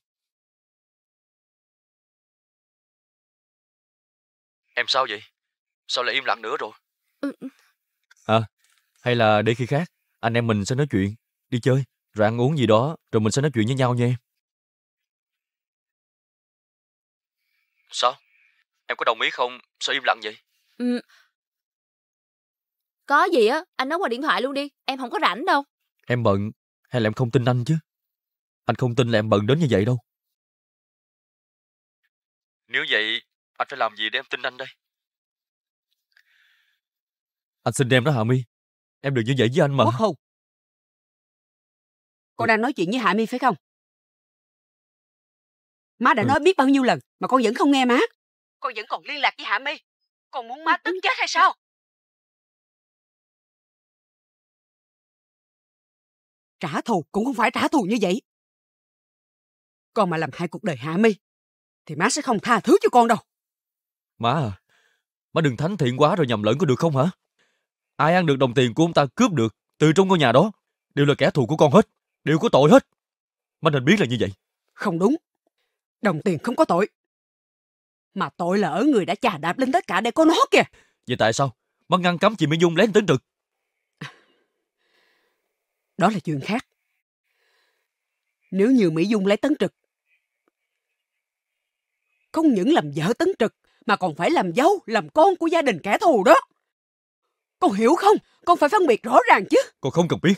Em sao vậy? Sao lại im lặng nữa rồi? Ừ. À, hay là để khi khác, anh em mình sẽ nói chuyện, đi chơi, rồi ăn uống gì đó, rồi mình sẽ nói chuyện với nhau nha em. Sao? Em có đồng ý không? Sao im lặng vậy? Ừ. Có gì á, anh nói qua điện thoại luôn đi, em không có rảnh đâu. Em bận, hay là em không tin anh chứ? Anh không tin là em bận đến như vậy đâu. Nếu vậy, anh phải làm gì để em tin anh đây? Anh xin em đó Hạ Mi. Em đừng như vậy với anh mà. Quốc Hùng. Cô đang nói chuyện với Hạ Mi phải không? Má đã ừ. nói biết bao nhiêu lần mà con vẫn không nghe má. Con vẫn còn liên lạc với Hạ My. Con muốn ừ, má ừ. tức chết hay sao? Trả thù cũng không phải trả thù như vậy. Con mà làm hai cuộc đời Hạ My thì má sẽ không tha thứ cho con đâu. Má à, má đừng thánh thiện quá rồi nhầm lẫn có được không hả? Ai ăn được đồng tiền của ông ta cướp được từ trong ngôi nhà đó đều là kẻ thù của con hết, đều có tội hết. Má nên biết là như vậy. Không đúng. Đồng tiền không có tội. Mà tội là ở người đã chà đạp lên tất cả để có nó kìa. Vậy tại sao? Bác ngăn cấm chị Mỹ Dung lén tính trực. À, đó là chuyện khác. Nếu như Mỹ Dung lấy tấn trực, không những làm vợ tấn trực, mà còn phải làm dâu, làm con của gia đình kẻ thù đó. Con hiểu không? Con phải phân biệt rõ ràng chứ. Con không cần biết.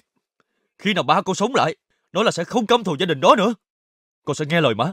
Khi nào ba con sống lại, nó là sẽ không căm thù gia đình đó nữa. Con sẽ nghe lời má.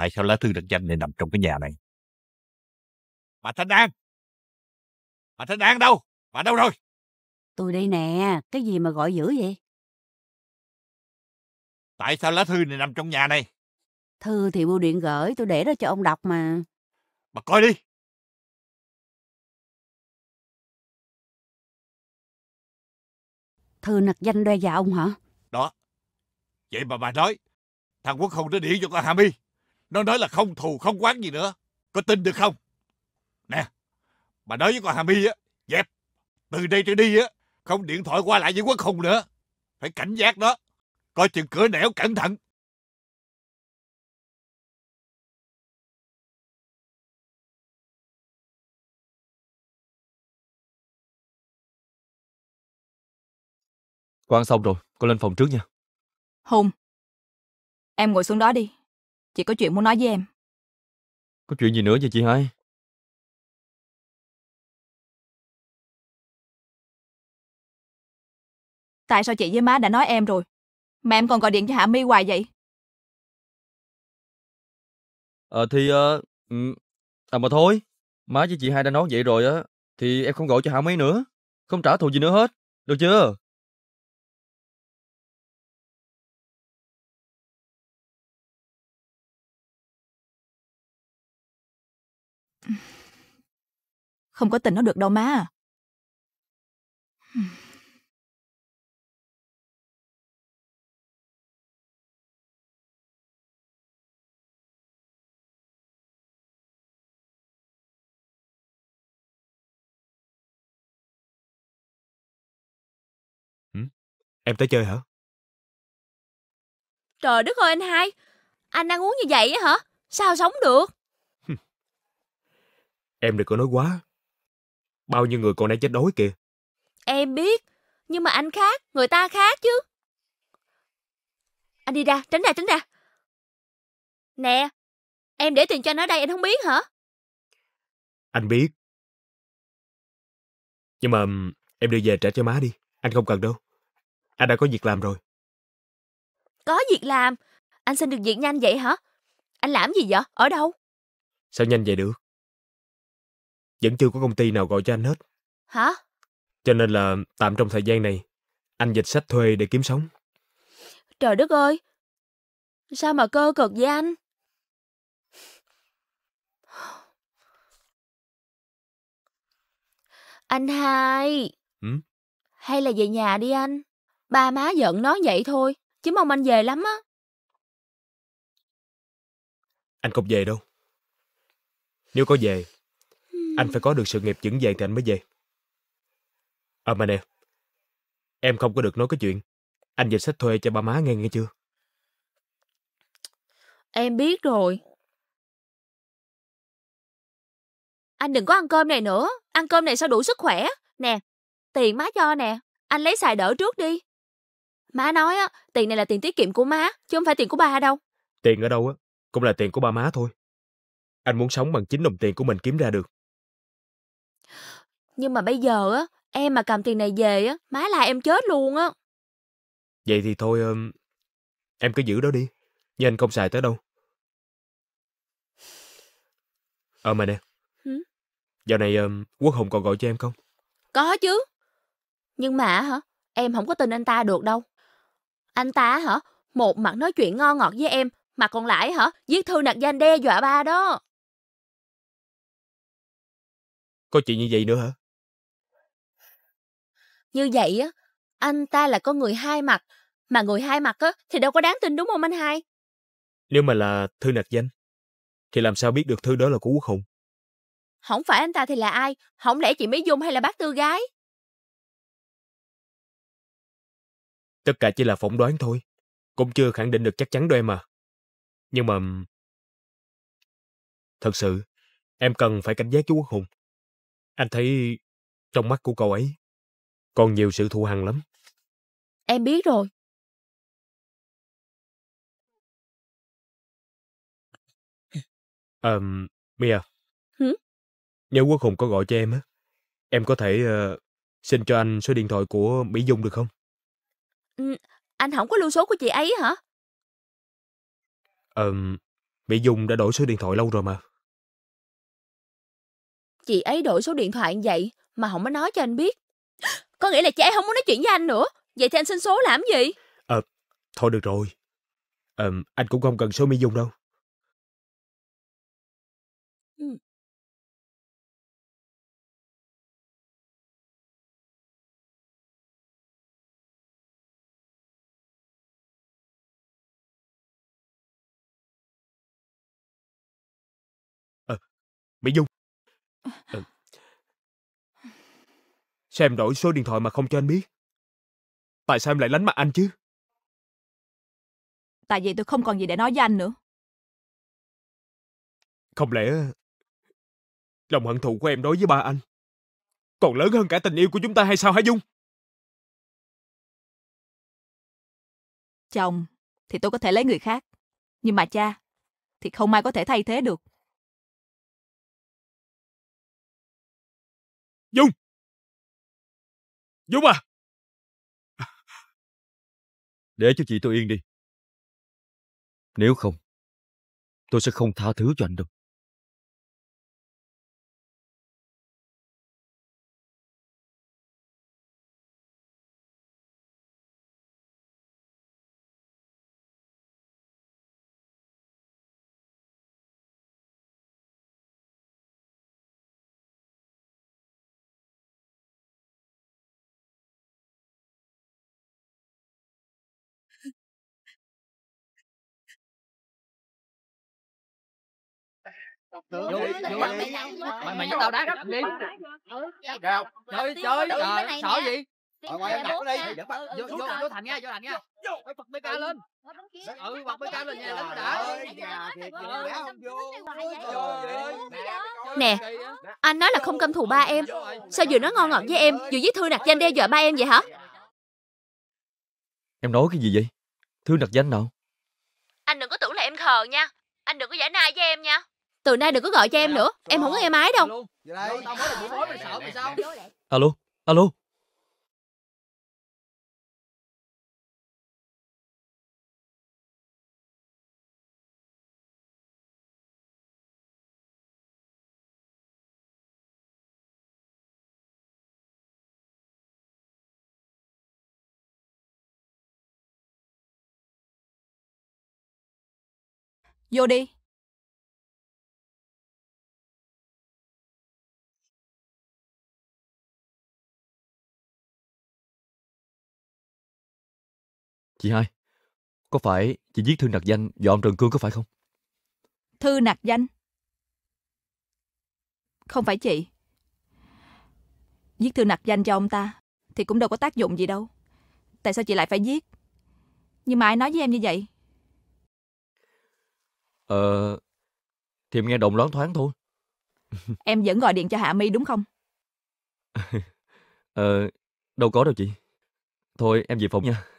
tại sao lá thư đặc danh này nằm trong cái nhà này bà thanh an bà thanh an đâu bà đâu rồi tôi đây nè cái gì mà gọi dữ vậy tại sao lá thư này nằm trong nhà này thư thì bưu điện gửi tôi để đó cho ông đọc mà bà coi đi thư nặc danh đe dọa ông hả đó vậy mà bà nói thằng quốc không nó điện cho con hà mi nó nói là không thù không quán gì nữa Có tin được không Nè Bà nói với con Hà My á Dẹp Từ đây trở đi á Không điện thoại qua lại với Quốc Hùng nữa Phải cảnh giác đó Coi chừng cửa nẻo cẩn thận Con xong rồi, con lên phòng trước nha. Hùng, em ngồi xuống đó đi. Chị có chuyện muốn nói với em. Có chuyện gì nữa vậy chị hai? Tại sao chị với má đã nói em rồi? Mà em còn gọi điện cho Hạ My hoài vậy? Ờ à, thì... Ờ... Uh, à mà thôi, má với chị hai đã nói vậy rồi á, thì em không gọi cho Hạ My nữa, không trả thù gì nữa hết, được chưa? Không có tình nó được đâu má Em tới chơi hả? Trời đất ơi anh hai Anh ăn uống như vậy hả Sao sống được Em đừng có nói quá Bao nhiêu người còn đang chết đói kìa. Em biết, nhưng mà anh khác, người ta khác chứ. Anh đi ra, tránh ra, tránh ra. Nè, em để tiền cho nó đây, anh không biết hả? Anh biết. Nhưng mà em đưa về trả cho má đi, anh không cần đâu. Anh đã có việc làm rồi. Có việc làm? Anh xin được việc nhanh vậy hả? Anh làm gì vậy? Ở đâu? Sao nhanh vậy được? vẫn chưa có công ty nào gọi cho anh hết. Hả? Cho nên là tạm trong thời gian này, anh dịch sách thuê để kiếm sống. Trời đất ơi! Sao mà cơ cực với anh? Anh hai! Ừ? Hay là về nhà đi anh? Ba má giận nói vậy thôi, chứ mong anh về lắm á. Anh không về đâu. Nếu có về, anh phải có được sự nghiệp vững vàng thì anh mới về. Ờ mà nè, em không có được nói cái chuyện. Anh dịch sách thuê cho ba má nghe nghe chưa? Em biết rồi. Anh đừng có ăn cơm này nữa. Ăn cơm này sao đủ sức khỏe. Nè, tiền má cho nè. Anh lấy xài đỡ trước đi. Má nói á, tiền này là tiền tiết kiệm của má, chứ không phải tiền của ba đâu. Tiền ở đâu á, cũng là tiền của ba má thôi. Anh muốn sống bằng chính đồng tiền của mình kiếm ra được. Nhưng mà bây giờ á, em mà cầm tiền này về á, má là em chết luôn á. Vậy thì thôi, em cứ giữ đó đi. Nhưng anh không xài tới đâu. Ờ mà nè. Ừ? Dạo này Quốc Hùng còn gọi cho em không? Có chứ. Nhưng mà hả, em không có tin anh ta được đâu. Anh ta hả, một mặt nói chuyện ngon ngọt với em, mà còn lại hả, viết thư nặc danh đe dọa ba đó. Có chuyện như vậy nữa hả? Như vậy á, anh ta là con người hai mặt, mà người hai mặt á thì đâu có đáng tin đúng không anh hai? Nếu mà là thư nặc danh, thì làm sao biết được thư đó là của Quốc Hùng? Không phải anh ta thì là ai? Không lẽ chị Mỹ Dung hay là bác Tư Gái? Tất cả chỉ là phỏng đoán thôi. Cũng chưa khẳng định được chắc chắn đâu em à. Nhưng mà... Thật sự, em cần phải cảnh giác chú Quốc Hùng. Anh thấy trong mắt của cậu ấy còn nhiều sự thù hằn lắm. Em biết rồi. Ờm, um, Mia. Hử? Nhớ Quốc Hùng có gọi cho em á. Em có thể uh, xin cho anh số điện thoại của Mỹ Dung được không? Ừ, anh không có lưu số của chị ấy hả? Ờm, um, Mỹ Dung đã đổi số điện thoại lâu rồi mà. Chị ấy đổi số điện thoại như vậy mà không có nói cho anh biết. Có nghĩa là cha không muốn nói chuyện với anh nữa. Vậy thì anh xin số làm gì? Ờ, à, thôi được rồi. à, anh cũng không cần số mi dung đâu. Ừ. Ờ, Mỹ Dung. Ờ, ờ. Sao em đổi số điện thoại mà không cho anh biết? Tại sao em lại lánh mặt anh chứ? Tại vì tôi không còn gì để nói với anh nữa. Không lẽ lòng hận thù của em đối với ba anh còn lớn hơn cả tình yêu của chúng ta hay sao hả Dung? Chồng thì tôi có thể lấy người khác, nhưng mà cha thì không ai có thể thay thế được. Dung! Dũng à! Để cho chị tôi yên đi. Nếu không, tôi sẽ không tha thứ cho anh đâu. vô vô mày mày tao đá gấp đi gào chơi chơi sợ gì ở ngoài em đặt đi ừ, vô vô vô thành nha vô thành nha bật ca lên ừ bật ca lên nha, lính đã nè anh nói là không căm thù ba em sao vừa nói ngon ngọt với em vừa viết thư đặt danh đe dọa ba em vậy hả em nói cái gì vậy thư đặt danh nào anh đừng có tưởng là em khờ nha anh đừng có giả nai với em nha từ nay đừng có gọi cho em dạ, nữa dạ. Em không có nghe máy đâu Alo Alo Vô đi Chị hai, có phải chị viết thư nặc danh và ông Trần Cương có phải không? Thư nặc danh? Không phải chị. Viết thư nặc danh cho ông ta thì cũng đâu có tác dụng gì đâu. Tại sao chị lại phải viết? Nhưng mà ai nói với em như vậy? Ờ, thì em nghe động loáng thoáng thôi. <laughs> em vẫn gọi điện cho Hạ My đúng không? <laughs> ờ, đâu có đâu chị. Thôi em về phòng nha.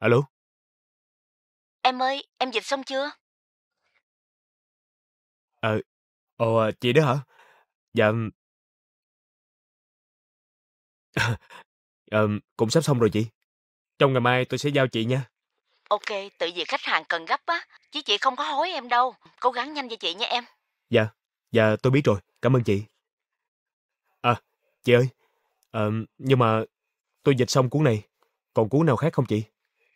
Alo? Em ơi, em dịch xong chưa? Ờ, ồ, ờ, chị đó hả? Dạ, <laughs> ờ, cũng sắp xong rồi chị. Trong ngày mai tôi sẽ giao chị nha. Ok, tự vì khách hàng cần gấp á, chứ chị không có hối em đâu. Cố gắng nhanh cho chị nha em. Dạ, dạ tôi biết rồi, cảm ơn chị. À, chị ơi, ờ, nhưng mà tôi dịch xong cuốn này, còn cuốn nào khác không chị?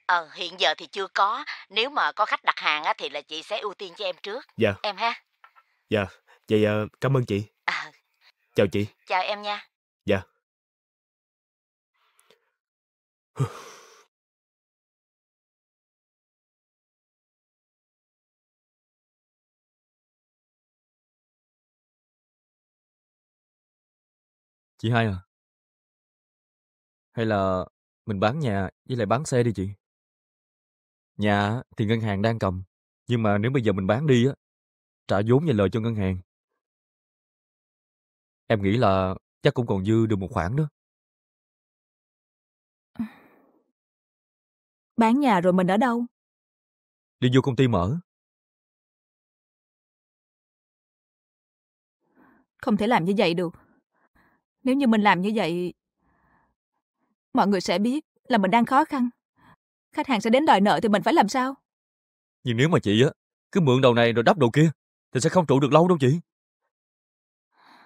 ờ hiện giờ thì chưa có nếu mà có khách đặt hàng á thì là chị sẽ ưu tiên cho em trước dạ em ha dạ vậy uh, cảm ơn chị à. chào chị chào em nha dạ chị hai à hay là mình bán nhà với lại bán xe đi chị Nhà thì ngân hàng đang cầm, nhưng mà nếu bây giờ mình bán đi á, trả vốn và lời cho ngân hàng. Em nghĩ là chắc cũng còn dư được một khoản đó. <sighs> Bán nhà rồi mình ở đâu? Đi vô công ty mở. Không thể làm như vậy được. Nếu như mình làm như vậy, mọi người sẽ biết là mình đang khó khăn khách hàng sẽ đến đòi nợ thì mình phải làm sao? Nhưng nếu mà chị á, cứ mượn đầu này rồi đắp đầu kia, thì sẽ không trụ được lâu đâu chị.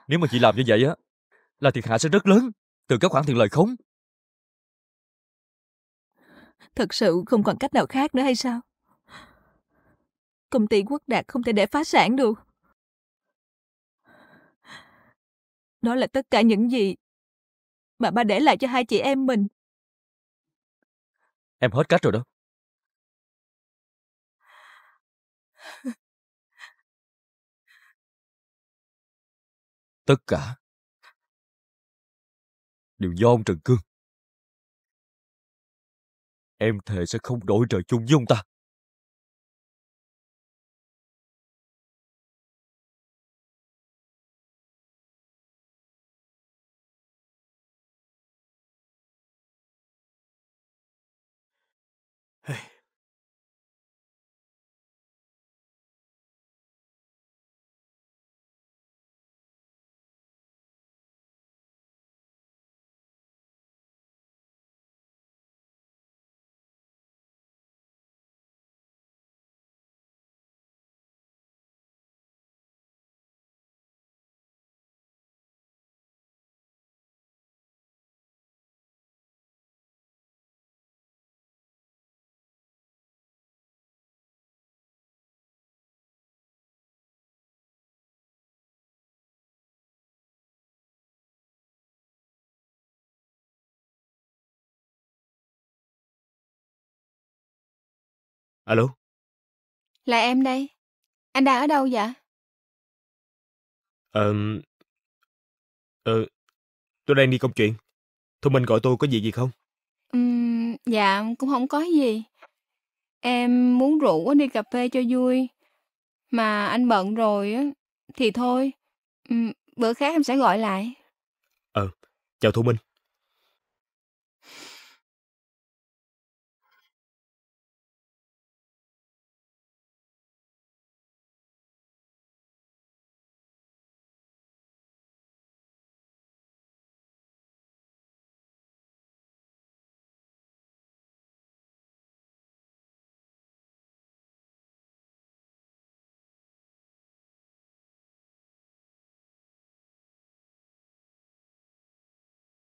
Nếu mà chị làm như vậy á, là thiệt hại sẽ rất lớn từ các khoản tiền lời khống. Thật sự không còn cách nào khác nữa hay sao? Công ty quốc đạt không thể để phá sản được. Đó là tất cả những gì mà ba để lại cho hai chị em mình. Em hết cách rồi đó. Tất cả đều do ông Trần Cương. Em thề sẽ không đổi trời chung với ông ta. Alo? Là em đây. Anh đang ở đâu vậy? Ờ... Ờ... Tôi đang đi công chuyện. Thu Minh gọi tôi có gì gì không? Ừm... Dạ, cũng không có gì. Em muốn rủ anh đi cà phê cho vui. Mà anh bận rồi á, thì thôi. Ừm, bữa khác em sẽ gọi lại. Ờ, chào Thu Minh.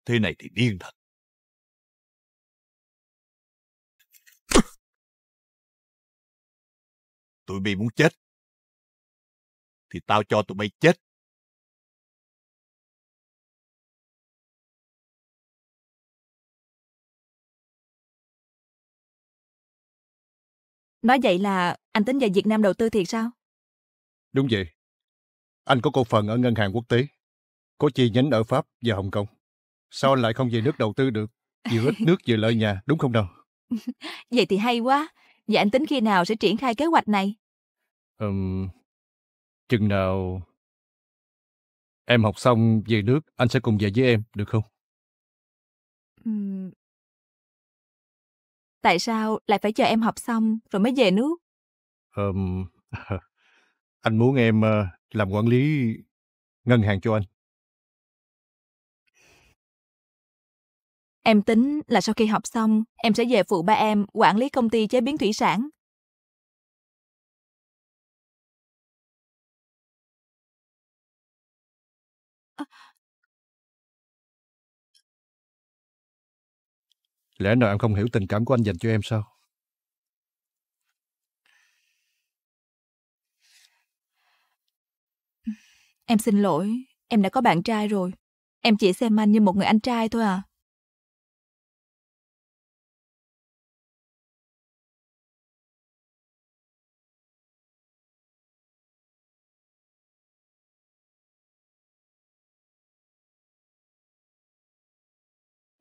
thế này thì điên thật. Tụi bay muốn chết, thì tao cho tụi bay chết. Nói vậy là anh tính về Việt Nam đầu tư thiệt sao? Đúng vậy. Anh có cổ phần ở ngân hàng quốc tế, có chi nhánh ở Pháp và Hồng Kông. Sao anh lại không về nước đầu tư được? Vừa ít nước vừa lợi nhà, đúng không nào? <laughs> Vậy thì hay quá. Vậy anh tính khi nào sẽ triển khai kế hoạch này? Ừm, chừng nào em học xong về nước, anh sẽ cùng về với em, được không? Ừm. Tại sao lại phải chờ em học xong rồi mới về nước? Ừm, <laughs> anh muốn em ờ, làm quản lý ngân hàng cho anh. Em tính là sau khi học xong, em sẽ về phụ ba em quản lý công ty chế biến thủy sản. Lẽ nào em không hiểu tình cảm của anh dành cho em sao? Em xin lỗi, em đã có bạn trai rồi. Em chỉ xem anh như một người anh trai thôi à.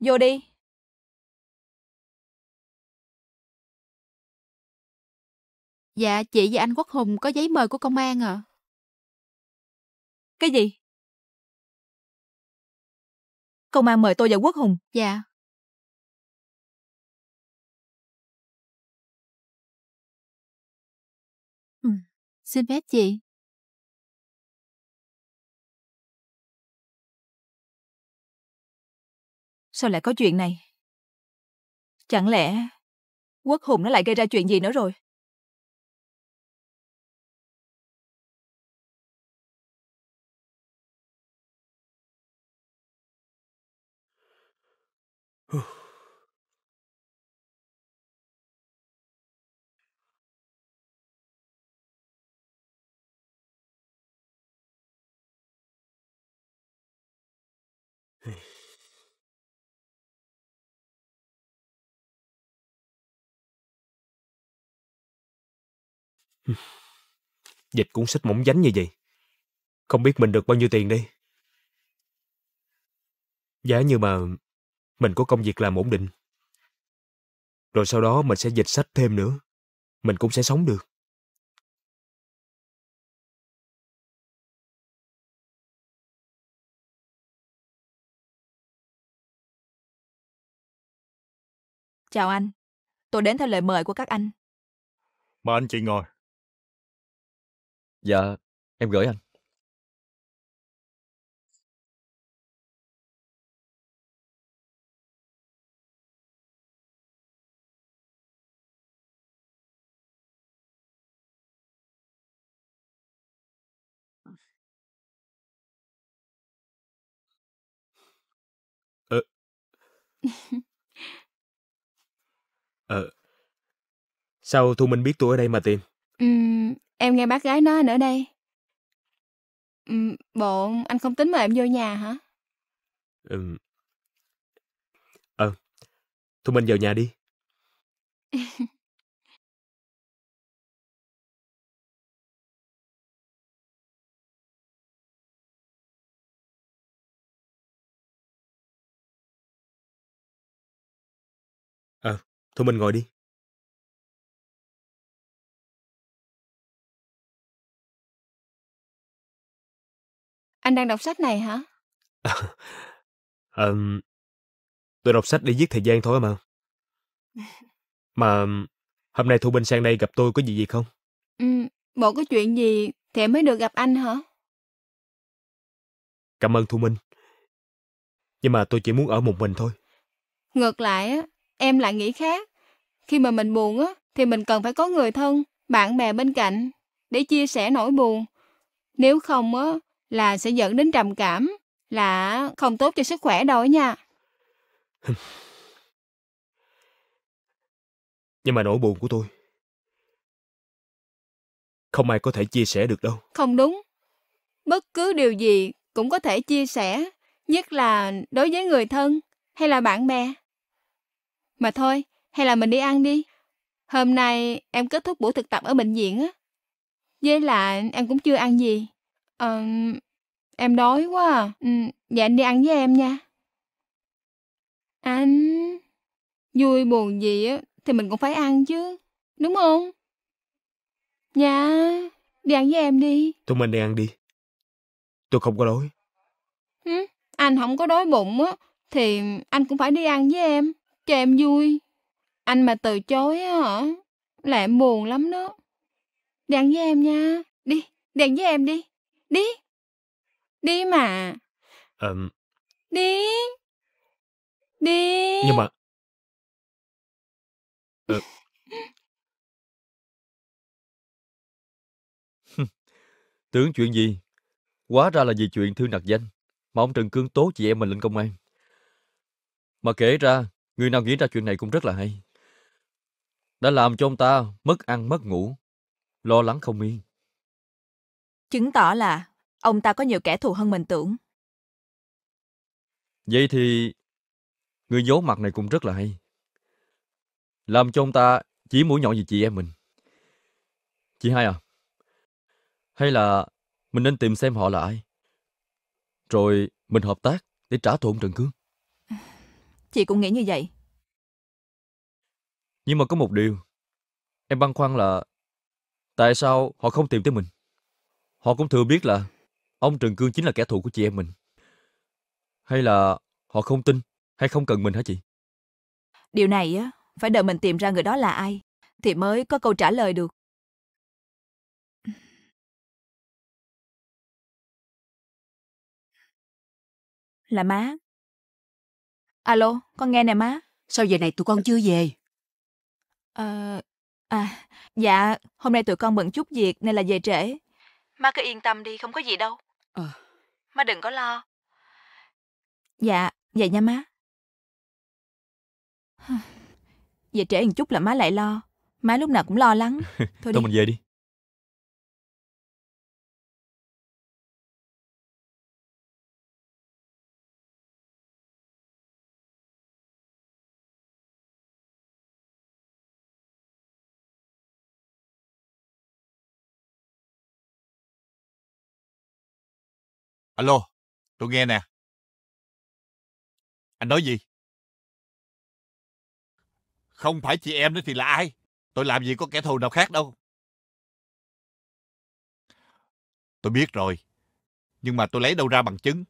Vô đi. Dạ, chị và anh Quốc Hùng có giấy mời của công an ạ. À. Cái gì? Công an mời tôi và Quốc Hùng. Dạ. Ừ, xin phép chị. Sao lại có chuyện này? Chẳng lẽ Quốc Hùng nó lại gây ra chuyện gì nữa rồi? Whew. Dịch cuốn sách mỏng dánh như vậy. Không biết mình được bao nhiêu tiền đi. Giá như mà mình có công việc làm ổn định. Rồi sau đó mình sẽ dịch sách thêm nữa. Mình cũng sẽ sống được. Chào anh. Tôi đến theo lời mời của các anh. Mời anh chị ngồi. Dạ, em gửi anh. Ờ. <laughs> Ờ. Sao Thu Minh biết tôi ở đây mà tìm? Ừm, Em nghe bác gái nói anh ở đây. Ừm, bộ anh không tính mời em vô nhà hả? Ừ. Ờ, tụi mình vào nhà đi. <laughs> Ờ, thôi mình ngồi đi. Anh đang đọc sách này hả? um, <laughs> tôi đọc sách để giết thời gian thôi mà. Mà hôm nay Thu Bình sang đây gặp tôi có gì gì không? Ừ, bộ có chuyện gì thì mới được gặp anh hả? Cảm ơn Thu Minh. Nhưng mà tôi chỉ muốn ở một mình thôi. Ngược lại, á, em lại nghĩ khác. Khi mà mình buồn á, thì mình cần phải có người thân, bạn bè bên cạnh để chia sẻ nỗi buồn. Nếu không á, là sẽ dẫn đến trầm cảm, là không tốt cho sức khỏe đâu nha. <laughs> Nhưng mà nỗi buồn của tôi không ai có thể chia sẻ được đâu. Không đúng. Bất cứ điều gì cũng có thể chia sẻ, nhất là đối với người thân hay là bạn bè. Mà thôi, hay là mình đi ăn đi. Hôm nay em kết thúc buổi thực tập ở bệnh viện á. Với là em cũng chưa ăn gì. Ờ, em đói quá à. Ừ, dạ anh đi ăn với em nha. Anh, vui buồn gì á, thì mình cũng phải ăn chứ, đúng không? Dạ, đi ăn với em đi. Tụi mình đi ăn đi. Tôi không có đói. Ừ, anh không có đói bụng á, thì anh cũng phải đi ăn với em, cho em vui. Anh mà từ chối á hả, là em buồn lắm đó. Đi ăn với em nha, đi, đi ăn với em đi. Đi. Đi mà. Ừm. Đi. Đi. Nhưng mà Ừ. <laughs> Tưởng chuyện gì? Quá ra là vì chuyện thư nặc danh mà ông Trần Cương tố chị em mình lên công an. Mà kể ra, người nào nghĩ ra chuyện này cũng rất là hay. Đã làm cho ông ta mất ăn mất ngủ, lo lắng không yên. Chứng tỏ là ông ta có nhiều kẻ thù hơn mình tưởng. Vậy thì người giấu mặt này cũng rất là hay. Làm cho ông ta chỉ mũi nhọn về chị em mình. Chị hai à, hay là mình nên tìm xem họ là ai? Rồi mình hợp tác để trả thù ông Trần Cương. Chị cũng nghĩ như vậy. Nhưng mà có một điều, em băn khoăn là tại sao họ không tìm tới mình? Họ cũng thừa biết là ông Trần Cương chính là kẻ thù của chị em mình. Hay là họ không tin hay không cần mình hả chị? Điều này á, phải đợi mình tìm ra người đó là ai thì mới có câu trả lời được. Là má. Alo, con nghe nè má. Sao giờ này tụi con chưa về? à, à, dạ, hôm nay tụi con bận chút việc nên là về trễ. Má cứ yên tâm đi, không có gì đâu. Ờ. Má đừng có lo. Dạ, vậy nha má. <sighs> Về trễ một chút là má lại lo. Má lúc nào cũng lo lắng. <laughs> Thôi, Thôi đi. mình về đi. Alo, tôi nghe nè. Anh nói gì? Không phải chị em nữa thì là ai? Tôi làm gì có kẻ thù nào khác đâu. Tôi biết rồi, nhưng mà tôi lấy đâu ra bằng chứng.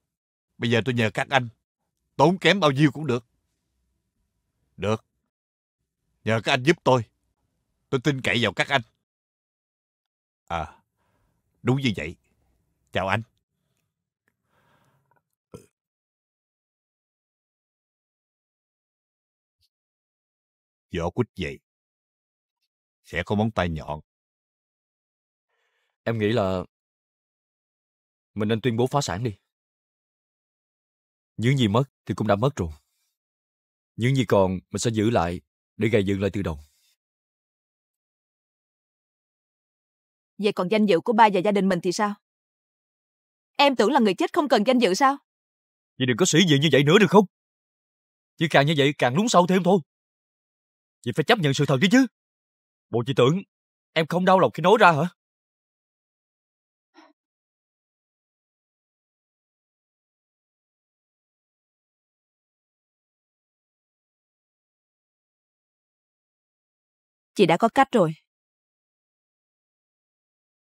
Bây giờ tôi nhờ các anh, tốn kém bao nhiêu cũng được. Được, nhờ các anh giúp tôi. Tôi tin cậy vào các anh. À, đúng như vậy. Chào anh. vỏ quýt vậy sẽ có móng tay nhọn em nghĩ là mình nên tuyên bố phá sản đi những gì mất thì cũng đã mất rồi những gì còn mình sẽ giữ lại để gây dựng lại từ đầu vậy còn danh dự của ba và gia đình mình thì sao em tưởng là người chết không cần danh dự sao vậy đừng có sĩ diện như vậy nữa được không chỉ càng như vậy càng lún sâu thêm thôi Chị phải chấp nhận sự thật chứ chứ. Bộ chị tưởng em không đau lòng khi nói ra hả? Chị đã có cách rồi.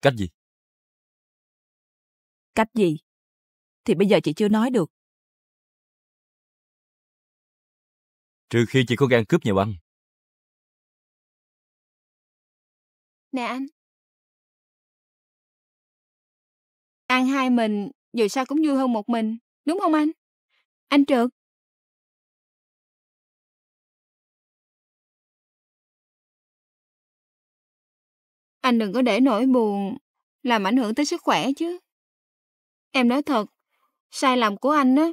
Cách gì? Cách gì? Thì bây giờ chị chưa nói được. Trừ khi chị có gan cướp nhà băng Nè anh. Ăn hai mình, dù sao cũng vui hơn một mình, đúng không anh? Anh Trượt. Anh đừng có để nỗi buồn làm ảnh hưởng tới sức khỏe chứ. Em nói thật, sai lầm của anh á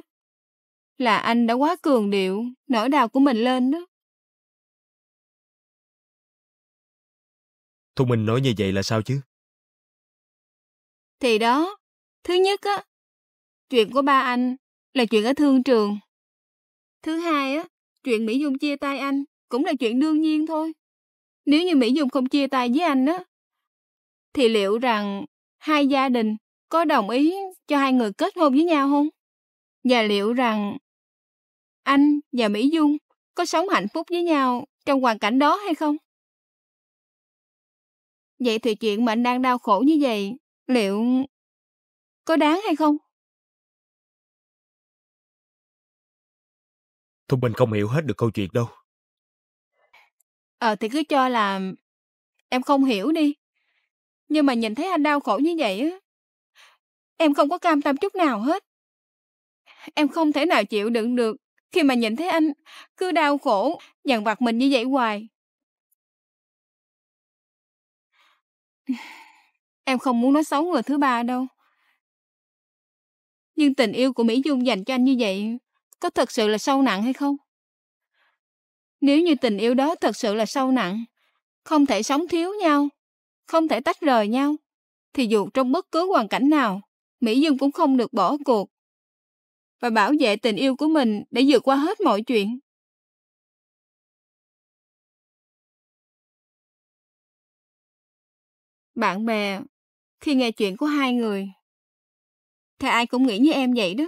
là anh đã quá cường điệu nỗi đau của mình lên đó. Thu Minh nói như vậy là sao chứ? Thì đó, thứ nhất á, chuyện của ba anh là chuyện ở thương trường. Thứ hai á, chuyện Mỹ Dung chia tay anh cũng là chuyện đương nhiên thôi. Nếu như Mỹ Dung không chia tay với anh á, thì liệu rằng hai gia đình có đồng ý cho hai người kết hôn với nhau không? Và liệu rằng anh và Mỹ Dung có sống hạnh phúc với nhau trong hoàn cảnh đó hay không? Vậy thì chuyện mà anh đang đau khổ như vậy, liệu có đáng hay không? Thu Minh không hiểu hết được câu chuyện đâu. Ờ thì cứ cho là em không hiểu đi. Nhưng mà nhìn thấy anh đau khổ như vậy á, em không có cam tâm chút nào hết. Em không thể nào chịu đựng được khi mà nhìn thấy anh cứ đau khổ, dằn vặt mình như vậy hoài. Em không muốn nói xấu người thứ ba đâu. Nhưng tình yêu của Mỹ Dung dành cho anh như vậy có thật sự là sâu nặng hay không? Nếu như tình yêu đó thật sự là sâu nặng, không thể sống thiếu nhau, không thể tách rời nhau, thì dù trong bất cứ hoàn cảnh nào, Mỹ Dung cũng không được bỏ cuộc. Và bảo vệ tình yêu của mình để vượt qua hết mọi chuyện. bạn bè khi nghe chuyện của hai người. Thì ai cũng nghĩ như em vậy đó.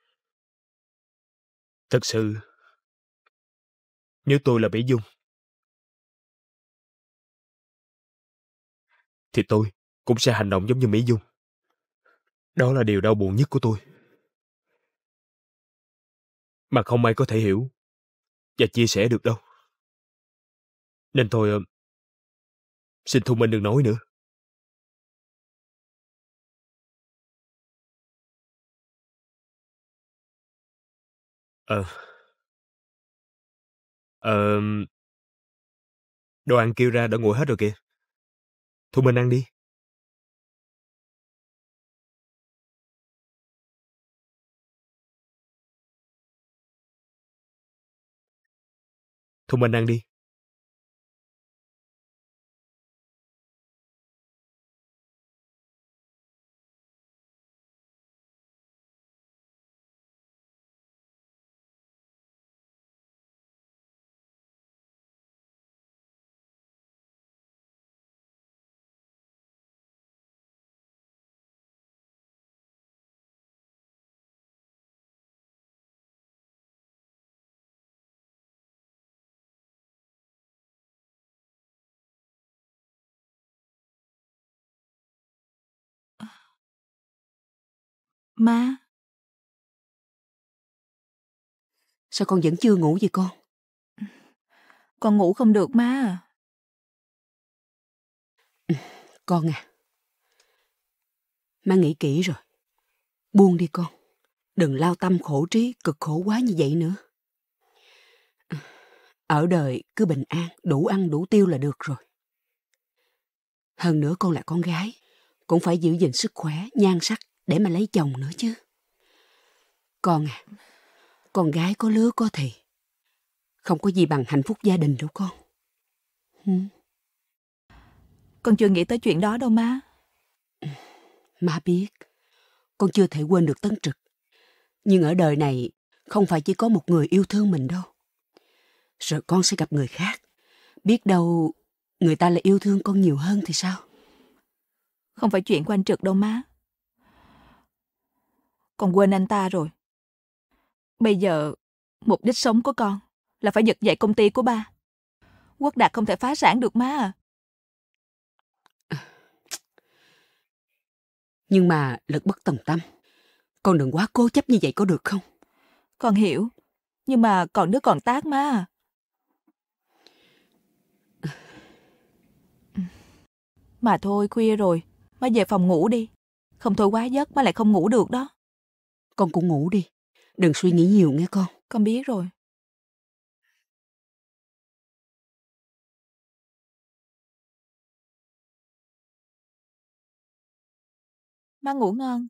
<sighs> Thật sự, nếu tôi là Mỹ Dung, thì tôi cũng sẽ hành động giống như Mỹ Dung. Đó là điều đau buồn nhất của tôi mà không ai có thể hiểu và chia sẻ được đâu. Nên thôi, ờ, xin Thu Minh đừng nói nữa. Ờ. Ờ. Đồ ăn kêu ra đã nguội hết rồi kìa. Thu Minh ăn đi. Thôi mình ăn đi, Má Sao con vẫn chưa ngủ vậy con? Con ngủ không được má à. Con à Má nghĩ kỹ rồi Buông đi con Đừng lao tâm khổ trí cực khổ quá như vậy nữa ừ, Ở đời cứ bình an Đủ ăn đủ tiêu là được rồi Hơn nữa con là con gái Cũng phải giữ gìn sức khỏe, nhan sắc để mà lấy chồng nữa chứ. Con à, con gái có lứa có thì Không có gì bằng hạnh phúc gia đình đâu con. Ừ. Con chưa nghĩ tới chuyện đó đâu má. Má biết, con chưa thể quên được Tấn Trực. Nhưng ở đời này, không phải chỉ có một người yêu thương mình đâu. Rồi con sẽ gặp người khác. Biết đâu người ta lại yêu thương con nhiều hơn thì sao? Không phải chuyện của anh Trực đâu má còn quên anh ta rồi. Bây giờ, mục đích sống của con là phải giật dậy công ty của ba. Quốc Đạt không thể phá sản được má à. <sighs> Nhưng mà lực bất tòng tâm. Con đừng quá cố chấp như vậy có được không? Con hiểu. Nhưng mà còn đứa còn tác má à. <sighs> Mà thôi khuya rồi, má về phòng ngủ đi. Không thôi quá giấc má lại không ngủ được đó. Con cũng ngủ đi. Đừng suy nghĩ nhiều nghe con. Con biết rồi. Má ngủ ngon.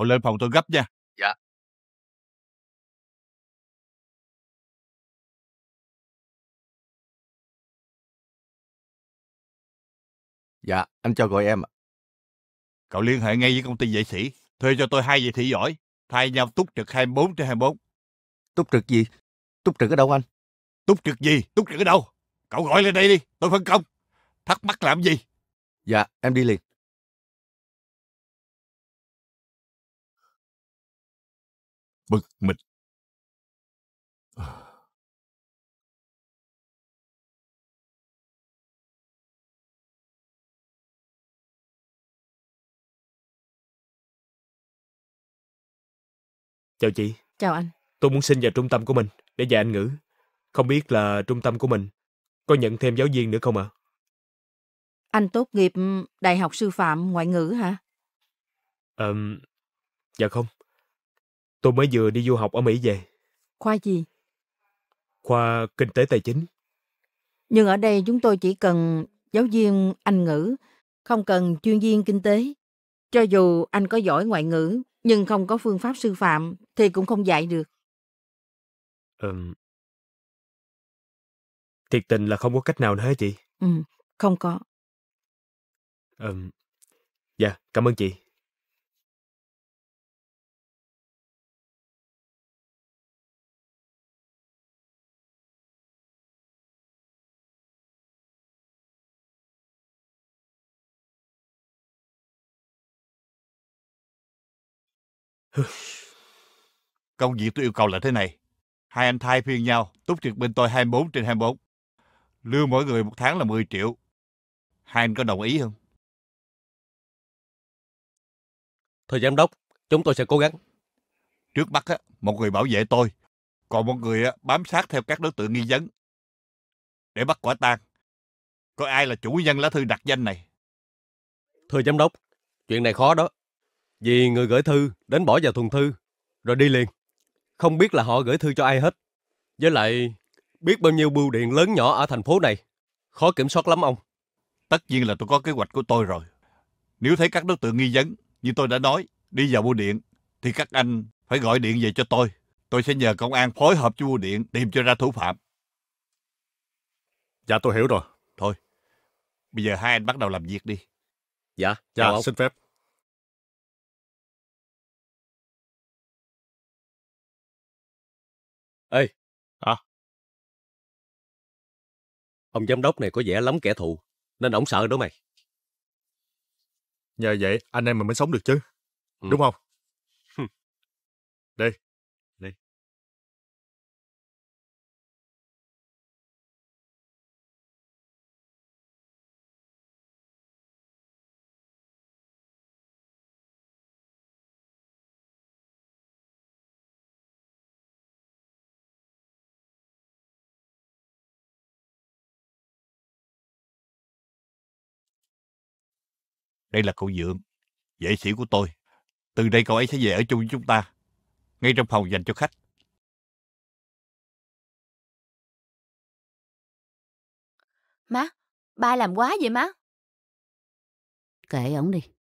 cậu lên phòng tôi gấp nha dạ dạ anh cho gọi em ạ cậu liên hệ ngay với công ty vệ sĩ thuê cho tôi hai vệ sĩ giỏi thay nhau túc trực 24 trên 24. Túc trực gì? Túc trực ở đâu anh? Túc trực gì? Túc trực ở đâu? Cậu gọi lên đây đi, tôi phân công. Thắc mắc làm gì? Dạ, em đi liền. bực mình. Ờ. Chào chị. Chào anh. Tôi muốn xin vào trung tâm của mình để dạy Anh ngữ. Không biết là trung tâm của mình có nhận thêm giáo viên nữa không ạ? À? Anh tốt nghiệp Đại học Sư phạm Ngoại ngữ hả? Ờ, dạ không. Tôi mới vừa đi du học ở Mỹ về. Khoa gì? Khoa Kinh tế Tài chính. Nhưng ở đây chúng tôi chỉ cần giáo viên Anh ngữ, không cần chuyên viên kinh tế. Cho dù anh có giỏi ngoại ngữ, nhưng không có phương pháp sư phạm thì cũng không dạy được. Ừm. Thiệt tình là không có cách nào nữa chị? Ừ, không có. Ừm. Dạ, cảm ơn chị. <laughs> Công việc tôi yêu cầu là thế này. Hai anh thay phiên nhau, túc trực bên tôi 24 trên 24. Lương mỗi người một tháng là 10 triệu. Hai anh có đồng ý không? Thưa giám đốc, chúng tôi sẽ cố gắng. Trước mắt, á, một người bảo vệ tôi, còn một người bám sát theo các đối tượng nghi vấn. Để bắt quả tang. Có ai là chủ nhân lá thư đặt danh này? Thưa giám đốc, chuyện này khó đó. Vì người gửi thư đến bỏ vào thùng thư, rồi đi liền. Không biết là họ gửi thư cho ai hết. Với lại, biết bao nhiêu bưu điện lớn nhỏ ở thành phố này. Khó kiểm soát lắm ông. Tất nhiên là tôi có kế hoạch của tôi rồi. Nếu thấy các đối tượng nghi vấn, như tôi đã nói, đi vào bưu điện, thì các anh phải gọi điện về cho tôi. Tôi sẽ nhờ công an phối hợp với bưu điện tìm cho ra thủ phạm. Dạ tôi hiểu rồi. Thôi, bây giờ hai anh bắt đầu làm việc đi. Dạ, dạ chào dạ xin phép. Ê! Hả? Ông giám đốc này có vẻ lắm kẻ thù, nên ổng sợ đó mày. Nhờ vậy anh em mình mới sống được chứ. Ừ. Đúng không? đây Đây là cậu dưỡng, vệ sĩ của tôi. Từ đây cậu ấy sẽ về ở chung với chúng ta, ngay trong phòng dành cho khách. Má, ba làm quá vậy má? Kệ ổng đi.